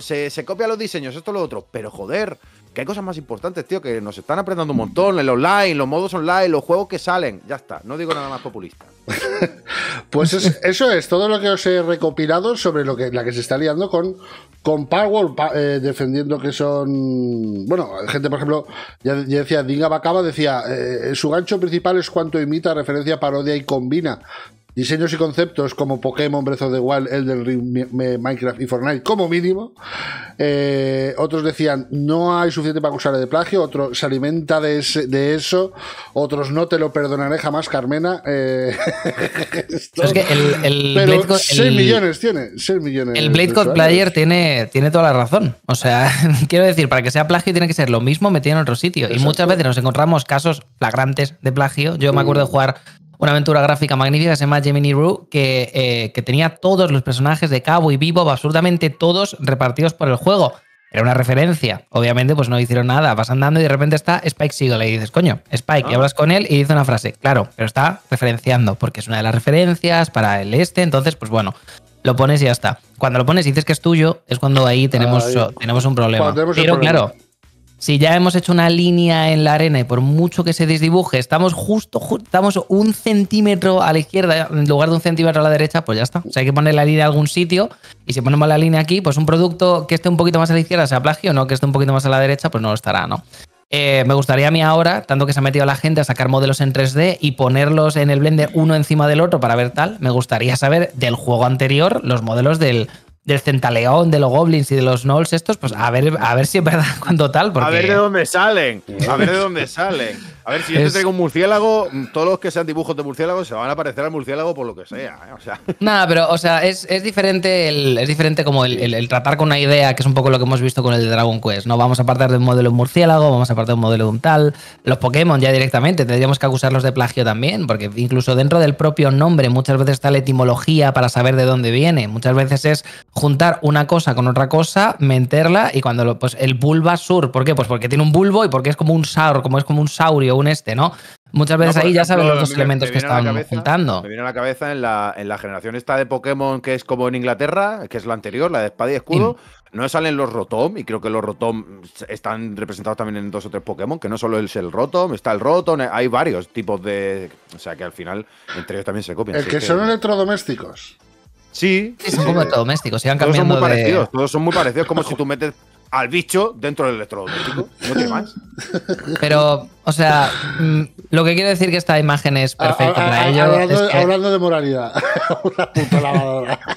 se, se copia los diseños, esto lo otro, pero joder, que hay cosas más importantes, tío, que nos están aprendiendo un montón, el online, los modos online, los juegos que salen. Ya está, no digo nada más populista. pues eso es todo lo que os he recopilado sobre lo que, la que se está liando con, con Powerwall, eh, defendiendo que son. Bueno, gente, por ejemplo, ya, decía, Dinga Bacaba decía, eh, eh, su gancho principal es cuanto imita, referencia, parodia y combina diseños y conceptos como Pokémon, Breath of the Wild, del Minecraft y Fortnite como mínimo. Eh, otros decían, no hay suficiente para acusarle de plagio, ...otros se alimenta de, de, eso, otros no te lo perdonaré jamás, Carmena. Eh, es que el, pero Blade 6 millones tiene, 6 millones. El Blade Player tiene, tiene toda la razón. O sea, quiero decir, para que sea plagio tiene que ser lo mismo metido en otro sitio. Y muchas veces nos encontramos casos flagrantes de plagio. Yo me acuerdo de mm. jugar una aventura gráfica magnífica se llama Gemini Rue, que, eh, que tenía todos los personajes de Cabo y Vivo, absolutamente todos repartidos por el juego. Era una referencia. Obviamente, pues no hicieron nada. Vas andando y de repente está Spike Seagull y dices, coño, Spike, y ah. hablas con él y dice una frase. Claro, pero está referenciando, porque es una de las referencias para el este. Entonces, pues bueno, lo pones y ya está. Cuando lo pones y dices que es tuyo, es cuando ahí tenemos, tenemos un problema. pero problema. claro, si ya hemos hecho una línea en la arena y por mucho que se desdibuje, estamos justo, estamos un centímetro a la izquierda en lugar de un centímetro a la derecha, pues ya está. O sea, hay que poner la línea en algún sitio y si ponemos la línea aquí, pues un producto que esté un poquito más a la izquierda sea plagio, no que esté un poquito más a la derecha, pues no lo estará, ¿no? Eh, me gustaría a mí ahora, tanto que se ha metido la gente a sacar modelos en 3D y ponerlos en el Blender uno encima del otro para ver tal, me gustaría saber del juego anterior los modelos del del Centaleón, de los Goblins y de los gnolls estos, pues a ver, a ver si es verdad cuando tal. Porque... A ver de dónde salen. A ver de dónde salen. A ver, si yo tengo un murciélago, todos los que sean dibujos de murciélago se van a parecer al murciélago por lo que sea. ¿eh? Nada, pero, o sea, es, diferente, el, es diferente como el, tratar con una idea, que es un poco lo que hemos visto con el de Dragon Quest. No vamos a partir de un modelo de un murciélago, vamos a partir de un modelo de un tal. Los Pokémon ya directamente, tendríamos que acusarlos de plagio también, porque incluso dentro del propio nombre muchas veces está la etimología para saber de dónde viene. Muchas veces es juntar una cosa con otra cosa, meterla y cuando lo, pues el Bulbasur, ¿por qué? Pues porque tiene un bulbo y porque es como un saur, como es como un saurio un este, ¿no? Muchas veces ahí ya sabes los dos elementos que están juntando. Me viene a la cabeza en la, en la, generación esta de Pokémon que es como en Inglaterra, que es la anterior, la de espada y escudo. No salen los Rotom, y creo que los Rotom están representados también en dos o tres Pokémon, que no solo es el Rotom, está el Rotom, eh, hay varios tipos de. O sea que al final entre ellos también se copian. El que, son electrodomésticos. Sí, sí, son como electrodomésticos, se van cambiando. son muy parecidos, todos son muy parecidos, como si tú metes al bicho dentro del electrodoméstico. No tiene más. Pero, o sea, mm, lo que quiero decir que esta imagen es ah, perfecta ah, para ah, ello. Hablando, de moralidad. Una puta lavadora.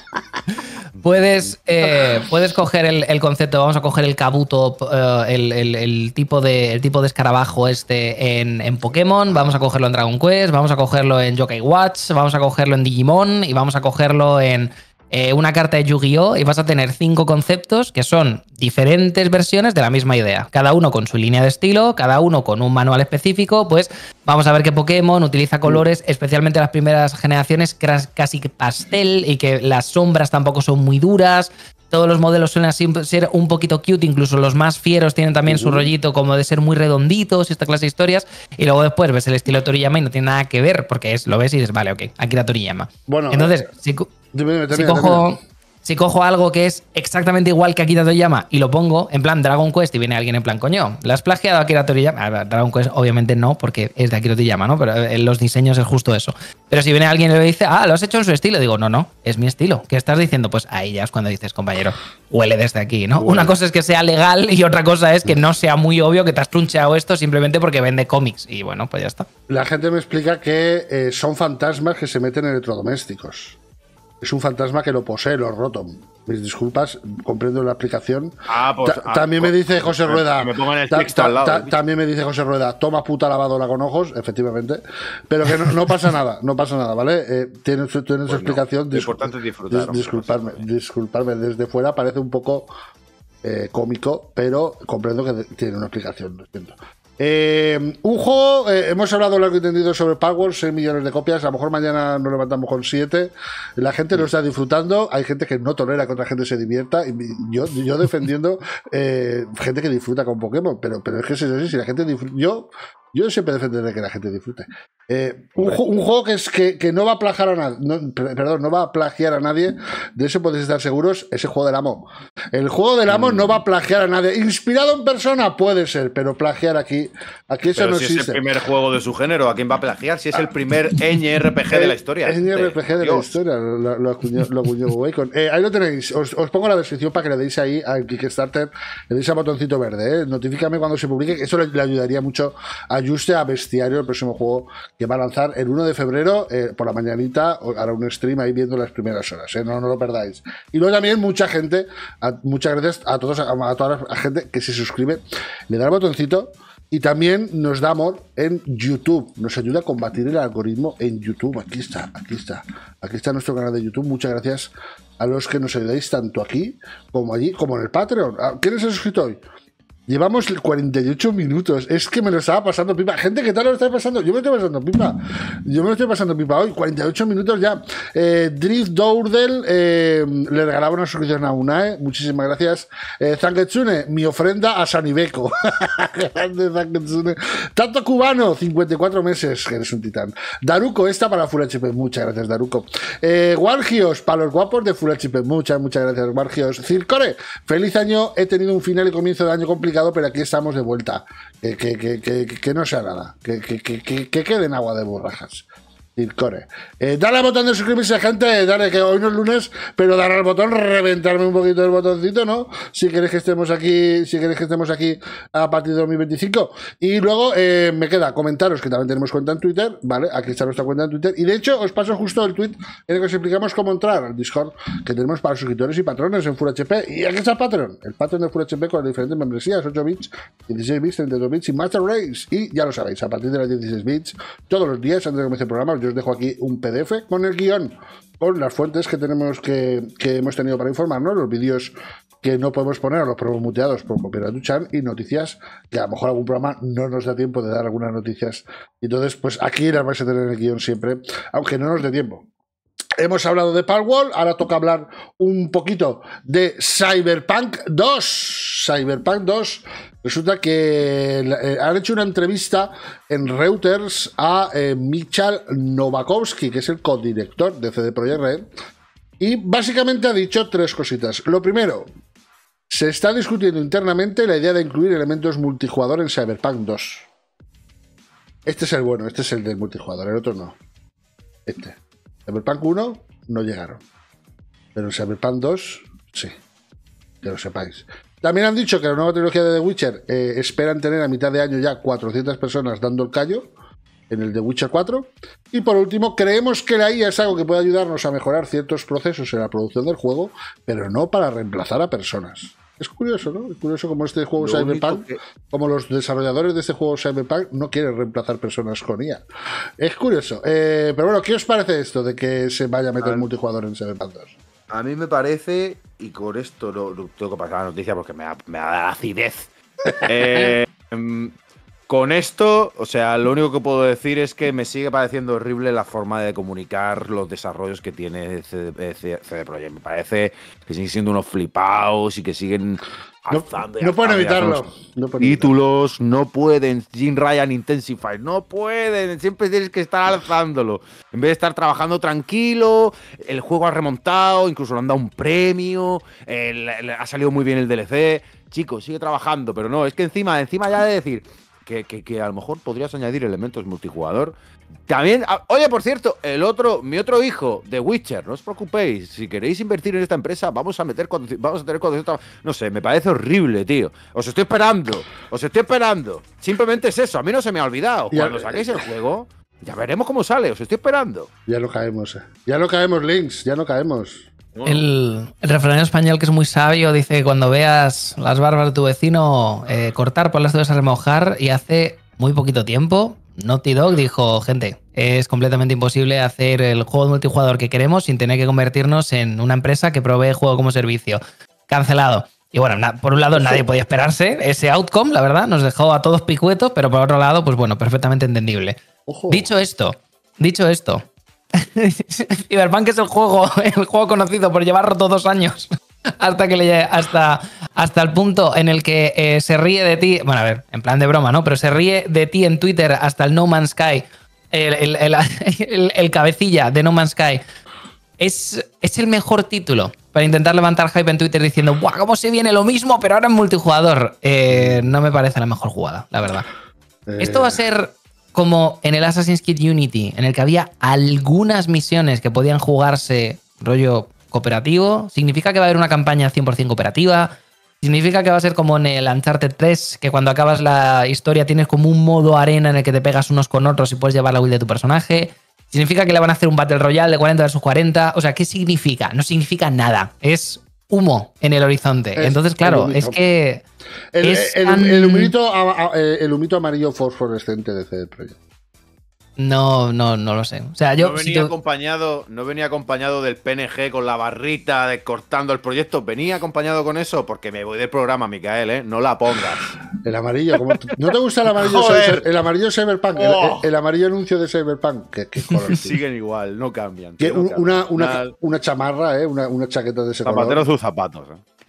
Puedes, eh, puedes coger el, concepto, vamos a coger el cabuto, eh, el, tipo de, tipo de escarabajo este en, Pokémon, vamos a cogerlo en Dragon Quest, vamos a cogerlo en Jokai Watch, vamos a cogerlo en Digimon y vamos a cogerlo en eh, una carta de Yu-Gi-Oh! y vas a tener cinco conceptos que son diferentes versiones de la misma idea. Cada uno con su línea de estilo, cada uno con un manual específico. Pues vamos a ver que Pokémon utiliza colores, especialmente las primeras generaciones, casi pastel y que las sombras tampoco son muy duras todos los modelos suelen ser un poquito cute, incluso los más fieros tienen también su rollito como de ser muy redonditos y esta clase de historias. Y luego después ves el estilo Toriyama y no tiene nada que ver, porque es, lo ves y dices, vale, ok, aquí la Toriyama. Bueno, entonces, eh, si, cojo, si cojo algo que es exactamente igual que Akira llama y lo pongo en plan Dragon Quest y viene alguien en plan, coño, ¿lo has plagiado a Akira Toriyama? Dragon Quest obviamente no, porque es de Akira Toriyama, ¿no? Pero en eh, los diseños es justo eso. Pero si viene alguien y le dice, ah, lo has hecho en su estilo, digo, no, no, es mi estilo. ¿Qué estás diciendo? Pues ahí ya es cuando dices, compañero, huele desde aquí, ¿no? Una cosa es que sea legal y otra cosa es que no sea muy obvio que te has truncheado esto simplemente porque vende cómics. Y bueno, pues ya está. La gente me explica que eh, son fantasmas que se meten en electrodomésticos es un fantasma que lo posee, los Rotom. Mis disculpas, comprendo la explicación. Ah, pues, ah, también me pues, dice José Rueda. también me dice José Rueda, toma puta lavadora con ojos, efectivamente. Pero que no, pasa nada, no pasa nada, ¿vale? Tienes eh, tiene, su, pues explicación. Lo importante disfrutar. disculparme, disculparme, desde fuera parece un poco eh, cómico, pero comprendo que tiene una explicación, lo siento. Eh, juego eh, hemos hablado largo y entendido sobre Power, 6 millones de copias. A lo mejor mañana nos levantamos con 7. La gente lo está disfrutando. Hay gente que no tolera que otra gente se divierta. Y yo, yo defendiendo eh, gente que disfruta con Pokémon, pero, pero es que Si la gente yo yo siempre defenderé que la gente disfrute. Eh, un, juego que, es, que, que, no va a plagiar a nadie, perdón, no va a plagiar a nadie, de eso podéis estar seguros, ese juego del amo. El juego del amo mm. no va a plagiar a nadie. Inspirado en persona puede ser, pero plagiar aquí, aquí eso pero no si Es el primer juego de su género, ¿a quién va a plagiar? Si es el primer NRPG de la historia. Eh, NRPG de, de la historia, lo, acuñó, eh, ahí lo tenéis, os, pongo la descripción para que le deis ahí al Kickstarter, le deis al botoncito verde, eh. notifícame cuando se publique, eso le, le ayudaría mucho a Ajuste a Bestiario, el próximo juego que va a lanzar el 1 de febrero eh, por la mañanita. Hará un stream ahí viendo las primeras horas, eh, no, no lo perdáis. Y luego también mucha gente, muchas gracias a, todos, a, toda la gente que se suscribe, le da el botoncito. Y también nos da amor en YouTube. Nos ayuda a combatir el algoritmo en YouTube. Aquí está, aquí está. Aquí está nuestro canal de YouTube. Muchas gracias a los que nos ayudáis tanto aquí como allí, como en el Patreon. Ah, ¿Quién se suscrito hoy? Llevamos 48 minutos. Es que me lo estaba pasando pipa. Gente, ¿qué tal lo estáis pasando? Yo me lo estoy pasando pipa. Yo me lo estoy pasando pipa hoy. 48 minutos ya. Eh, Drift Dourdel eh, le regalaba una suscripción a UNAE. Muchísimas gracias. Eh, Zangetsune, mi ofrenda a Sanibeco. Grande Zangetsune. Tanto Cubano, 54 meses. Que eres un titán. Daruco, esta para Full HP. Muchas gracias, Daruco. Eh, Wargios, para los guapos de Full HP. Muchas, muchas gracias, Wargios. Circore, feliz año. He tenido un final y comienzo de año complicado pero aquí estamos de vuelta. Que, que, que, que no sea nada, que, quede en agua de borrajas. Core. Eh, dale al botón de suscribirse, gente. Dale, que hoy no es lunes, pero dar al botón, reventarme un poquito el botoncito, ¿no? Si queréis que estemos aquí, si queréis que estemos aquí a partir de 2025. Y luego eh, me queda comentaros que también tenemos cuenta en Twitter, ¿vale? Aquí está nuestra cuenta en Twitter. Y de hecho, os paso justo el tweet en el que os explicamos cómo entrar al Discord que tenemos para suscriptores y patrones en Full HP. Y aquí está el Patreon. El Patreon de Full con las diferentes membresías, 8 bits, 16 bits, 32 bits y Master Race. Y ya lo sabéis, a partir de las 16 bits, todos los días antes de comenzar el programa, yo dejo aquí un PDF con el guión, con las fuentes que tenemos que, que hemos tenido para informarnos, los vídeos que no podemos poner los programas muteados por tu Duchan y noticias que a lo mejor algún programa no nos da tiempo de dar algunas noticias. Entonces, pues aquí las vais a tener el guión siempre, aunque no nos dé tiempo. Hemos hablado de Powerwall, ahora toca hablar un poquito de Cyberpunk 2. Cyberpunk 2 Resulta que eh, han hecho una entrevista en Reuters a eh, Michal Novakovsky, que es el codirector de CD Projekt Red, y básicamente ha dicho tres cositas. Lo primero, se está discutiendo internamente la idea de incluir elementos multijugador en Cyberpunk 2. Este es el bueno, este es el del multijugador, el otro no. Este. Cyberpunk 1 no llegaron. Pero en Cyberpunk 2, sí. Que lo sepáis. También han dicho que la nueva trilogía de The Witcher eh, esperan tener a mitad de año ya 400 personas dando el callo en el The Witcher 4. Y por último, creemos que la IA es algo que puede ayudarnos a mejorar ciertos procesos en la producción del juego, pero no para reemplazar a personas. Es curioso, ¿no? Es curioso como este juego Cyberpunk, como los desarrolladores de este juego Cyberpunk no quieren reemplazar personas con IA. Es curioso. Eh, pero bueno, ¿qué os parece esto de que se vaya a meter multijugador en Cyberpunk 2? a mí me parece, y con esto lo, tengo que pasar la noticia porque me da, me da acidez. eh, em, con esto, o sea, lo único que puedo decir es que me sigue pareciendo horrible la forma de comunicar los desarrollos que tiene CD, proyecto eh, Projekt. Me parece que siguen siendo unos flipados y que siguen alzando. no pueden evitarlo. títulos, no pueden. Jim Ryan Intensify, no pueden. Siempre tienes que estar alzándolo. En vez de estar trabajando tranquilo, el juego ha remontado, incluso le han dado un premio, ha salido muy bien el DLC. Chicos, sigue trabajando, pero no, es que encima, encima ya de decir, que, que, a lo mejor podrías añadir elementos multijugador. También, ah, oye, por cierto, el otro, mi otro hijo de Witcher, no os preocupéis, si queréis invertir en esta empresa, vamos a meter vamos a tener no sé, me parece horrible, tío. Os estoy esperando, os estoy esperando. Simplemente es eso, a mí no se me ha olvidado. Cuando ya, saquéis el juego, ya veremos cómo sale, os estoy esperando. Ya lo caemos, ya lo caemos, Links, ya no caemos. El, español que es muy sabio dice que cuando veas las barbas de tu vecino eh, cortar, por las dos a remojar y hace muy poquito tiempo Naughty Dog dijo, gente, es completamente imposible hacer el juego multijugador que queremos sin tener que convertirnos en una empresa que provee juego como servicio. Cancelado. Y bueno, por un lado nadie podía esperarse ese outcome, la verdad, nos dejó a todos picuetos, pero por otro lado, pues bueno, perfectamente entendible. Dicho esto, dicho esto, Cyberpunk es el juego, el juego conocido por llevar roto dos años. Hasta que le hasta, hasta el punto en el que eh, se ríe de ti. Bueno, a ver, en plan de broma, ¿no? Pero se ríe de ti en Twitter hasta el No Man's Sky. El, cabecilla de No Man's Sky. Es, es, el mejor título para intentar levantar hype en Twitter diciendo, ¡guau! ¿Cómo se viene lo mismo, pero ahora en multijugador? Eh, no me parece la mejor jugada, la verdad. Eh. Esto va a ser como en el Assassin's Creed Unity, en el que había algunas misiones que podían jugarse rollo cooperativo, significa que va a haber una campaña 100% cooperativa, significa que va a ser como en el Uncharted 3, que cuando acabas la historia tienes como un modo arena en el que te pegas unos con otros y puedes llevar la build de tu personaje. Significa que le van a hacer un Battle Royale de 40 versus 40. O sea, ¿qué significa? No significa nada. Es humo en el horizonte. Entonces, claro, es que. El, es el, el humito amarillo fosforescente de CD Projekt. No, no, no lo sé. sea, yo. No venía, acompañado, no venía acompañado del PNG con la barrita de cortando el proyecto. Venía acompañado con eso porque me voy del programa, Micael, ¿eh? No la pongas. El amarillo. ¿No te gusta el amarillo? el amarillo Cyberpunk. Oh. El, amarillo anuncio de Cyberpunk. ¿Qué, Siguen igual, no cambian. Una, una, chamarra, ¿eh? Una, chaqueta de ese color. sus zapatos.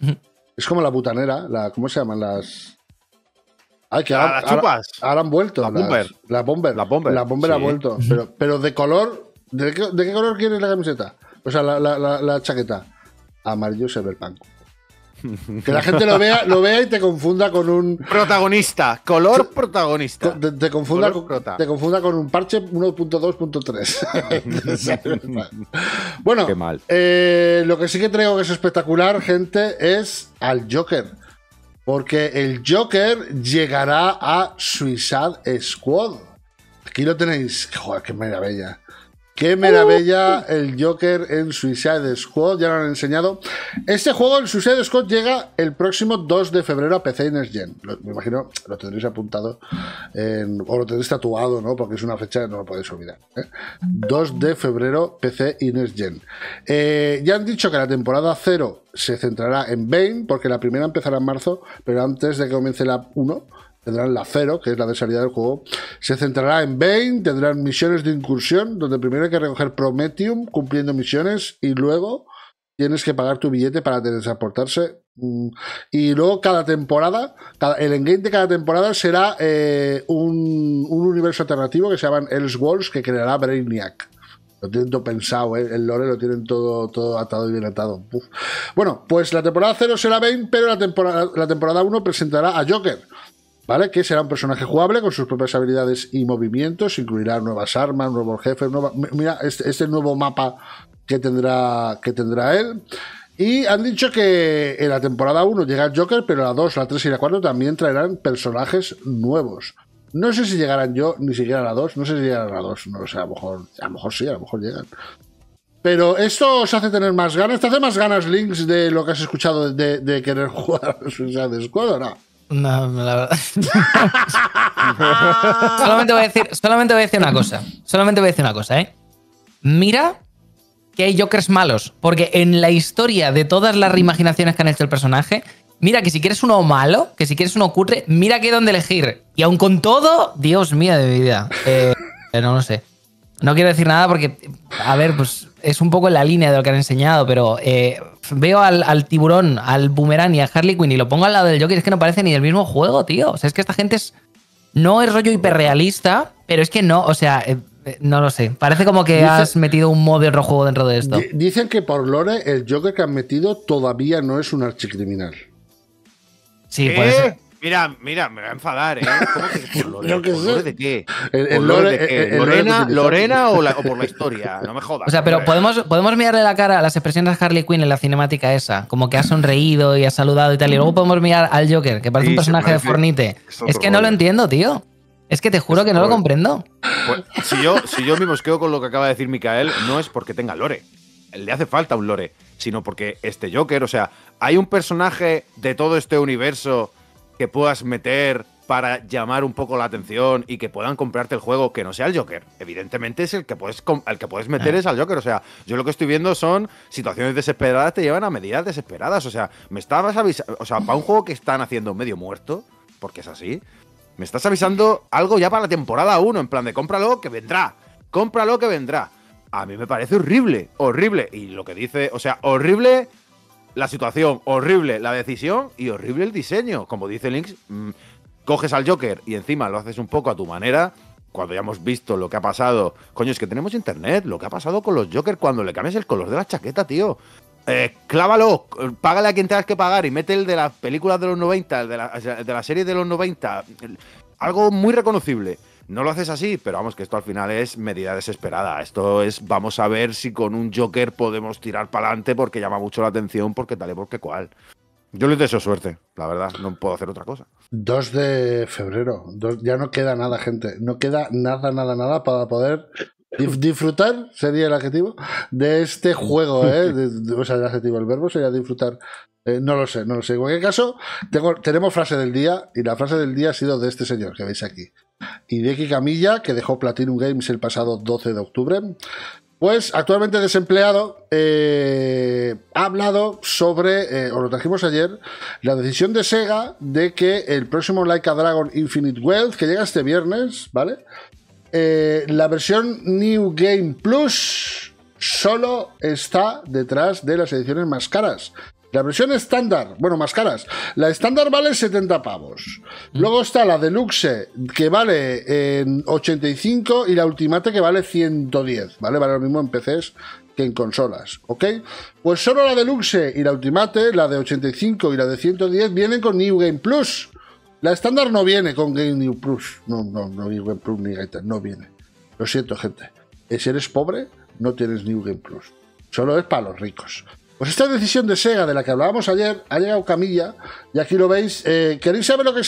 ¿eh? Es como la butanera. La, ¿Cómo se llaman las.? Ah, que ahora, las chupas. han vuelto. La bomber. La bomber. La bomber, ha vuelto. Pero, pero de color. ¿de qué, color quieres la camiseta? O sea, la, la, la chaqueta. Amarillo Cyberpunk. Que la gente lo vea, lo vea y te confunda con un. Protagonista, color protagonista. Te, confunda, con, te confunda con un parche 1.2.3. bueno, eh, lo que sí que traigo que es espectacular, gente, es al Joker. Porque el Joker llegará a Suicide Squad. Aquí lo tenéis. Joder, qué maravilla Qué maravilla el Joker en Suicide Squad, ya lo han enseñado. Este juego, en Suicide Squad, llega el próximo 2 de febrero a PC y Next Gen. me imagino lo tendréis apuntado o lo tendréis tatuado, ¿no? Porque es una fecha que no lo podéis olvidar. 2 ¿eh? de febrero, PC y Next Gen. Eh, ya han dicho que la temporada 0 se centrará en Bane, porque la primera empezará en marzo, pero antes de que comience la 1 Tendrán la cero, que es la de salida del juego. Se centrará en Bane, tendrán misiones de incursión, donde primero hay que recoger Prometium cumpliendo misiones y luego tienes que pagar tu billete para desaportarse mm, Y luego cada temporada, el endgame de cada temporada será eh, un, universo alternativo que se llaman Elseworlds que creará Brainiac. Lo tienen todo pensado, eh, el lore lo tienen todo, todo atado y bien atado. Bueno, pues la temporada cero será Bane, pero la temporada, la temporada 1 presentará a Joker ¿vale? Que será un personaje jugable con sus propias habilidades y movimientos, incluirá nuevas armas, nuevos jefes, mira, este, este, nuevo mapa que tendrá, que tendrá él. Y han dicho que en la temporada 1 llega el Joker, pero la 2, la 3 y la 4 también traerán personajes nuevos. No sé si llegarán yo, ni siquiera a la 2, no sé si llegarán la 2, no sé, a lo mejor, a lo mejor sí, a lo mejor llegan. Pero esto os hace tener más ganas, te hace más ganas links de lo que has escuchado de, querer jugar a Suicide Squad o no. No, la verdad. solamente, voy a decir, solamente voy a decir una cosa. Solamente voy a decir una cosa, ¿eh? Mira que hay Jokers malos. Porque en la historia de todas las reimaginaciones que han hecho el personaje, mira que si quieres uno malo, que si quieres uno ocurre, mira que hay dónde elegir. Y aun con todo, Dios mío de mi vida. Eh, no lo sé. No quiero decir nada porque, a ver, pues es un poco en la línea de lo que han enseñado, pero eh, veo al, tiburón, al boomerang y a Harley Quinn y lo pongo al lado del Joker, es que no parece ni el mismo juego, tío. O sea, es que esta gente es. No es rollo hiperrealista, pero es que no, o sea, eh, eh, no lo sé. Parece como que has metido un modo de juego dentro de esto. Dicen que por Lore, el Joker que han metido todavía no es un archicriminal. Sí, puede Mira, mira, me va a enfadar, ¿eh? ¿Cómo que por Lore de qué? ¿Lorena, o, por la historia? No me jodas. O sea, pero podemos, podemos mirarle la cara a las expresiones de Harley Quinn en la cinemática esa, como que ha sonreído y ha saludado y tal, y luego podemos mirar al Joker, que parece un personaje de Fornite. Es que no lo entiendo, tío. Es que te juro que no lo comprendo. Pues, si, yo, si yo me mosqueo con lo que acaba de decir Micael, no es porque tenga lore. Le hace falta un lore, sino porque este Joker, o sea, hay un personaje de todo este universo que puedas meter para llamar un poco la atención y que puedan comprarte el juego que no sea el Joker. Evidentemente es el que puedes, que puedes meter ah. es al Joker. O sea, yo lo que estoy viendo son situaciones desesperadas te llevan a medidas desesperadas. O sea, me estabas avisando. O sea, para un juego que están haciendo medio muerto, porque es así, me estás avisando algo ya para la temporada 1, en plan de cómpralo que vendrá. Cómpralo que vendrá. A mí me parece horrible, horrible. Y lo que dice, o sea, horrible la situación, horrible la decisión y horrible el diseño. Como dice Lynx, mm, coges al Joker y encima lo haces un poco a tu manera. Cuando ya hemos visto lo que ha pasado, coño, es que tenemos internet, lo que ha pasado con los Joker cuando le cambias el color de la chaqueta, tío. Eh, clávalo, págale a quien tengas que pagar y mete el de las películas de los 90, el de la, de la serie de los 90, algo muy reconocible. No lo haces así, pero vamos, que esto al final es medida desesperada. Esto es, vamos a ver si con un Joker podemos tirar para adelante porque llama mucho la atención, porque tal y porque cual. Yo le deseo suerte, la verdad, no puedo hacer otra cosa. 2 de febrero, ya no queda nada, gente. No queda nada, nada, nada para poder disfrutar, sería el adjetivo, de este juego, ¿eh? o sea, el adjetivo, el verbo sería disfrutar. Eh, no lo sé, no lo sé. En cualquier caso, tengo, tenemos frase del día y la frase del día ha sido de este señor que veis aquí. Y Hideki Camilla, que dejó Platinum Games el pasado 12 de octubre, pues actualmente desempleado, eh, ha hablado sobre, eh, o lo trajimos ayer, la decisión de Sega de que el próximo Like a Dragon Infinite Wealth, que llega este viernes, ¿vale? Eh, la versión New Game Plus solo está detrás de las ediciones más caras. La versión estándar, bueno, más caras. La estándar vale 70 pavos. Luego está la deluxe, que vale 85, y la ultimate, que vale 110, ¿vale? Vale lo mismo en PCs que en consolas, ¿ok? Pues solo la deluxe y la ultimate, la de 85 y la de 110, vienen con New Game Plus. La estándar no viene con Game New Plus. No, no, no, New Game Plus ni no viene. Lo siento, gente. Eh, si eres pobre, no tienes New Game Plus. Solo es para los ricos. Pues esta decisión de Sega de la que hablábamos ayer ha llegado Camilla y aquí lo veis. Eh, ¿Queréis saber lo que,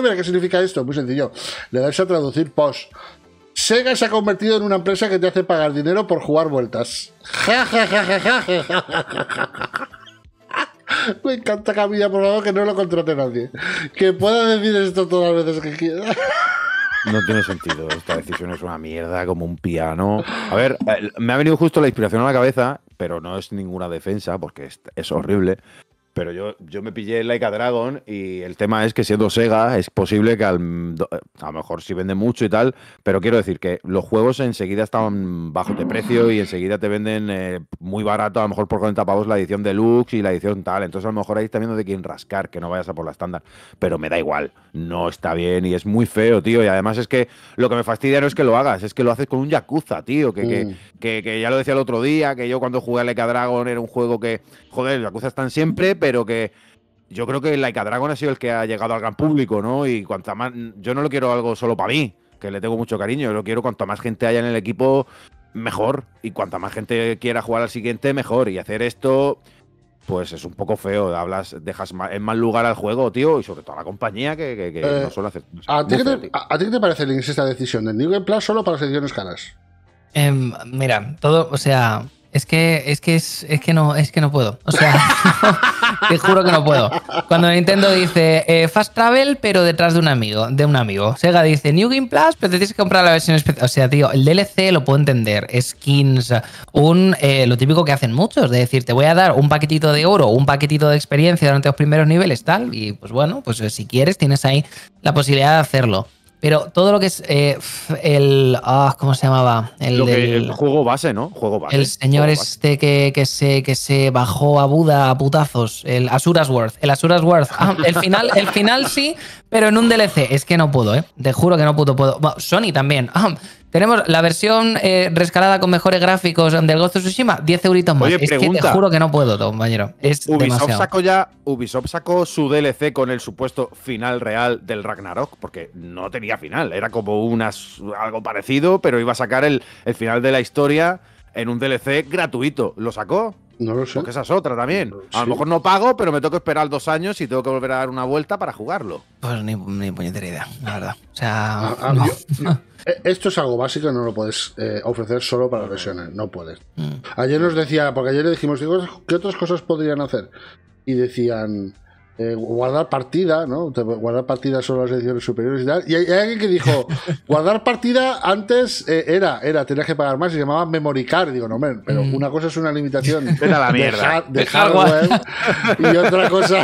ver qué significa esto? Muy sencillo. Le dais a traducir Post. Sega se ha convertido en una empresa que te hace pagar dinero por jugar vueltas. Ja, ja, ja, Me encanta Camilla, por favor, que no lo contrate nadie. Que pueda decir esto todas las veces que quiera. No tiene sentido. Esta decisión es una mierda, como un piano. A ver, eh, me ha venido justo la inspiración a la cabeza, pero no es ninguna defensa, porque es, horrible. Pero yo, yo me pillé Like a Dragon y el tema es que siendo Sega es posible que a lo mejor si vende mucho y tal, pero quiero decir que los juegos enseguida están bajo de precio y enseguida te venden eh, muy barato, a lo mejor por 40 pavos la edición deluxe y la edición tal. Entonces a lo mejor ahí está viendo de quién rascar, que no vayas a por la estándar. Pero me da igual, no está bien y es muy feo, tío. Y además es que lo que me fastidia no es que lo hagas, es que lo haces con un Yakuza, tío. Que, que, mm. que, ya lo decía el otro día, que yo cuando jugué a Like Dragon era un juego que, joder, los Yakuza están siempre, pero pero que yo creo que Laika Dragon ha sido el que ha llegado al gran público, ¿no? Y cuanta más. Yo no lo quiero algo solo para mí, que le tengo mucho cariño. Yo lo quiero cuanto más gente haya en el equipo, mejor. Y cuanta más gente quiera jugar al siguiente, mejor. Y hacer esto. Pues es un poco feo, hablas, dejas en mal lugar al juego, tío, y sobre todo a la compañía que, eh, no suele hacer. ¿a, ti qué te parece esta decisión de New Game Plus solo para selecciones caras? Em, mira, todo, o sea, es que, es que es, que no, es que no puedo. O sea, te juro que no puedo. Cuando Nintendo dice eh, Fast Travel, pero detrás de un amigo, de un amigo. Sega dice New Game Plus, pero te tienes que comprar la versión especial. O sea, tío, el DLC lo puedo entender. Skins, un eh, lo típico que hacen muchos, de decir, te voy a dar un paquetito de oro, un paquetito de experiencia durante los primeros niveles, tal. Y pues bueno, pues si quieres, tienes ahí la posibilidad de hacerlo. Pero todo lo que es eh, el. Ah, ¿Cómo se llamaba? El, juego base, ¿no? Juego base. El señor este que, que, se, que se bajó a Buda a putazos. El Asurasworth. El Asurasworth. Ah, el, final, el final sí, pero en un DLC. Es que no puedo, ¿eh? Te juro que no puedo. puedo. Sony también. Ah, tenemos la versión eh, rescalada con mejores gráficos del Ghost of Tsushima, 10 euritos más. es que te juro que no puedo, compañero. Es Ubisoft sacó ya, Ubisoft sacó su DLC con el supuesto final real del Ragnarok, porque no tenía final, era como unas, algo parecido, pero iba a sacar el, el final de la historia en un DLC gratuito. ¿Lo sacó? No lo sé. Porque esa es otra también. A lo mejor no pago, pero me tengo que esperar dos años y tengo que volver a dar una vuelta para jugarlo. Pues ni, puñetera idea, la verdad. O sea. Ah, ah, eh, esto es algo básico, no lo puedes eh, ofrecer solo para lesiones. No puedes. Mm. Ayer nos decía, porque ayer le dijimos, ¿qué otras cosas podrían hacer? Y decían eh, guardar partida, ¿no? Guardar partida son las ediciones superiores y tal. Y hay, alguien que dijo, guardar partida antes eh, era, era, tenías que pagar más, se llamaba memory digo, no, pero mm. una cosa es una limitación era la mierda. de, hardware y otra cosa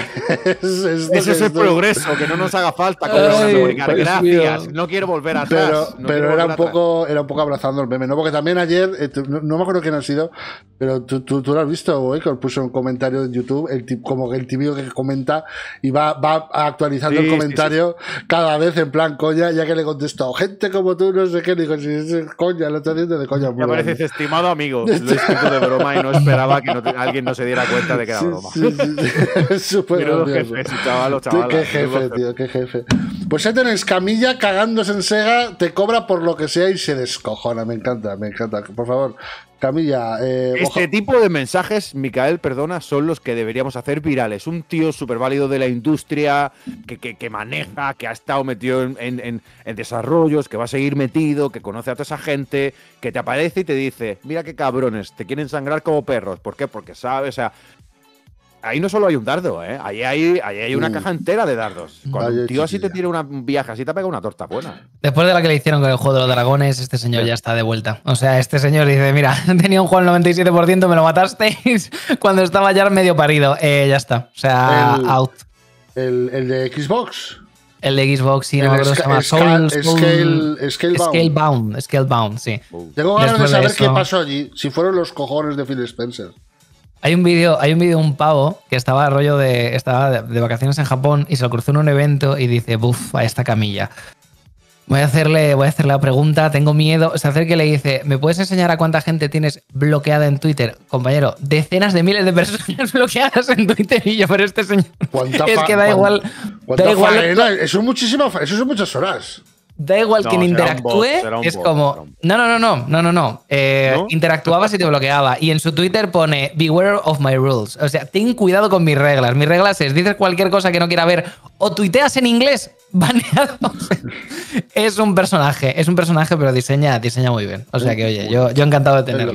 es... Ese es el progreso, que no nos haga falta pues, Gracias, no quiero volver atrás. Pero, pero era, un poco, era un poco abrazando el meme, ¿no? Porque también ayer, eh, no, me acuerdo quién ha sido, pero tú, tú, lo has visto, que os puso un comentario en YouTube, el, como que el tío que comenta y va, va actualizando el comentario cada vez en plan coña, ya que le contestó, gente como tú, no sé qué, digo, si es coña, lo está haciendo de coña. Me pareces estimado amigo, lo escrito de broma y no esperaba que alguien no se diera cuenta de que era broma. Pero los chaval, chaval. Qué jefe, tío, qué jefe. Pues ya tenés Camilla cagándose en Sega, te cobra por lo que sea y se descojona, me encanta, me encanta. Por favor, Camilla. Eh, este tipo de mensajes, Micael, perdona, son los que deberíamos hacer virales. Un tío súper válido de la industria, que, que, maneja, que ha estado metido en, en, en, desarrollos, que va a seguir metido, que conoce a toda esa gente, que te aparece y te dice: Mira qué cabrones, te quieren sangrar como perros. ¿Por qué? Porque ¿sabes? o sea, ahí no solo hay un dardo, ¿eh? Ahí hay, hay una mm. caja entera de dardos. Cuando tío así te tira una viaja, así te pega una torta buena. Después de la que le hicieron con el juego de los dragones, este señor ya está de vuelta. O sea, este señor dice, mira, tenía un juego al 97%, me lo matasteis cuando estaba ya medio parido. Eh, ya está. O sea, out. El, de Xbox. El de Xbox, sí, no me acuerdo llama. Soul, scale, Scalebound. sí. Tengo ganas de saber qué pasó allí, si fueron los cojones de Phil Spencer. Hay un vídeo, hay un vídeo de un pavo que estaba rollo de. estaba de, vacaciones en Japón y se lo cruzó en un evento y dice, buf, a esta camilla. Voy a hacerle, voy a hacerle la pregunta, tengo miedo. Se acerca y le dice, ¿me puedes enseñar a cuánta gente tienes bloqueada en Twitter? Compañero, decenas de miles de personas bloqueadas en Twitter y yo, pero este señor. es que da igual. eso es eso son muchas horas. Da igual quien interactúe, es como. No, no, no, no, no, no, no. Eh, Interactuabas y te bloqueaba. Y en su Twitter pone Beware of my rules. O sea, ten cuidado con mis reglas. Mis reglas es: dices cualquier cosa que no quiera ver o tuiteas en inglés, baneado. es un personaje, es un personaje, pero diseña, diseña muy bien. O sea que, oye, yo, yo encantado de tenerlo.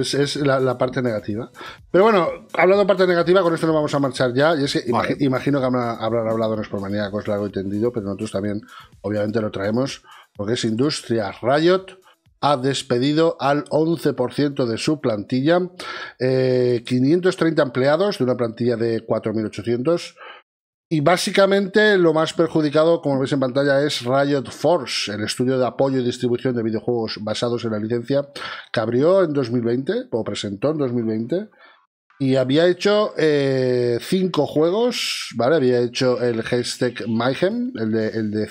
Es, la, parte negativa. Pero bueno, hablando de parte negativa, con esto nos vamos a marchar ya. Y es que imagino que habrán, hablado en por maníacos largo y tendido, pero nosotros también, obviamente, lo traemos porque es Industria Riot, ha despedido al 11% de su plantilla, 530 eh, empleados de una plantilla de 4.800. Y básicamente lo más perjudicado, como veis en pantalla, es Riot Force, el estudio de apoyo y distribución de videojuegos basados en la licencia que abrió en 2020, o presentó en 2020, y había hecho eh, cinco juegos, ¿vale? Había hecho el Hashtag Mayhem, el de, el de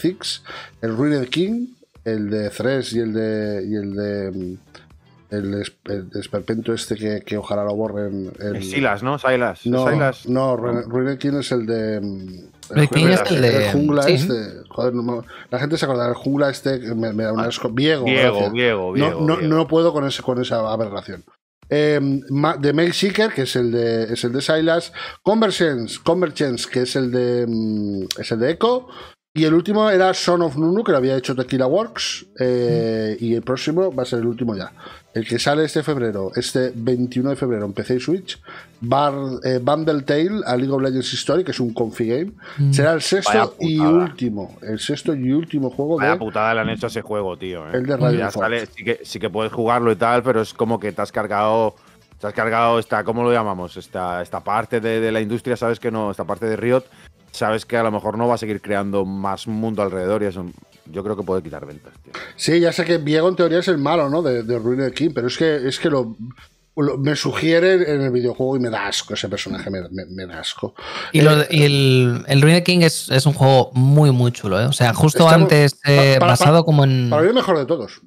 el Ruined King, el de Thresh y el de. el de mm, el, esperpento este que, ojalá lo borren. El... Silas, ¿no? Silas. No, no Ruined King es el de. Mm, el, jungla, de... jungla este. Joder, la gente se acuerda del jungla este me, da un ah, asco. Viego. Viego, Viego, no, no puedo con, ese, con esa aberración. Em, de Mail Seeker que es el de, es el de Silas, Convergence, Convergence, que es el de, mm, es el de Echo, y el último era Son of Nunu, que lo había hecho Tequila Works. Eh, y el próximo va a ser el último ya. El que sale este febrero, este 21 de febrero, empecé y Switch. Bar, eh, Bundle Tale a League of Legends History, que es un confi game. Mm. Será el sexto y último. El sexto y último juego Vaya la putada le han hecho ese juego, tío. Eh. El de Radio sí, que, puedes jugarlo y tal, pero es como que te has cargado te has cargado esta, ¿cómo lo llamamos? Esta, esta parte de, de, la industria, sabes que no, esta parte de Riot, sabes que a lo mejor no va a seguir creando más mundo alrededor y eso yo creo que puede quitar ventas. Sí, ya sé que Diego en teoría es el malo, ¿no? De, de Ruined King, pero es que, es que lo, me sugiere en el videojuego y me da asco ese personaje, me, me, da asco. Y, eh, el, el Ruined King es, un juego muy, muy chulo, ¿eh? O sea, justo antes, eh, basado como en... Para mí el mejor de todos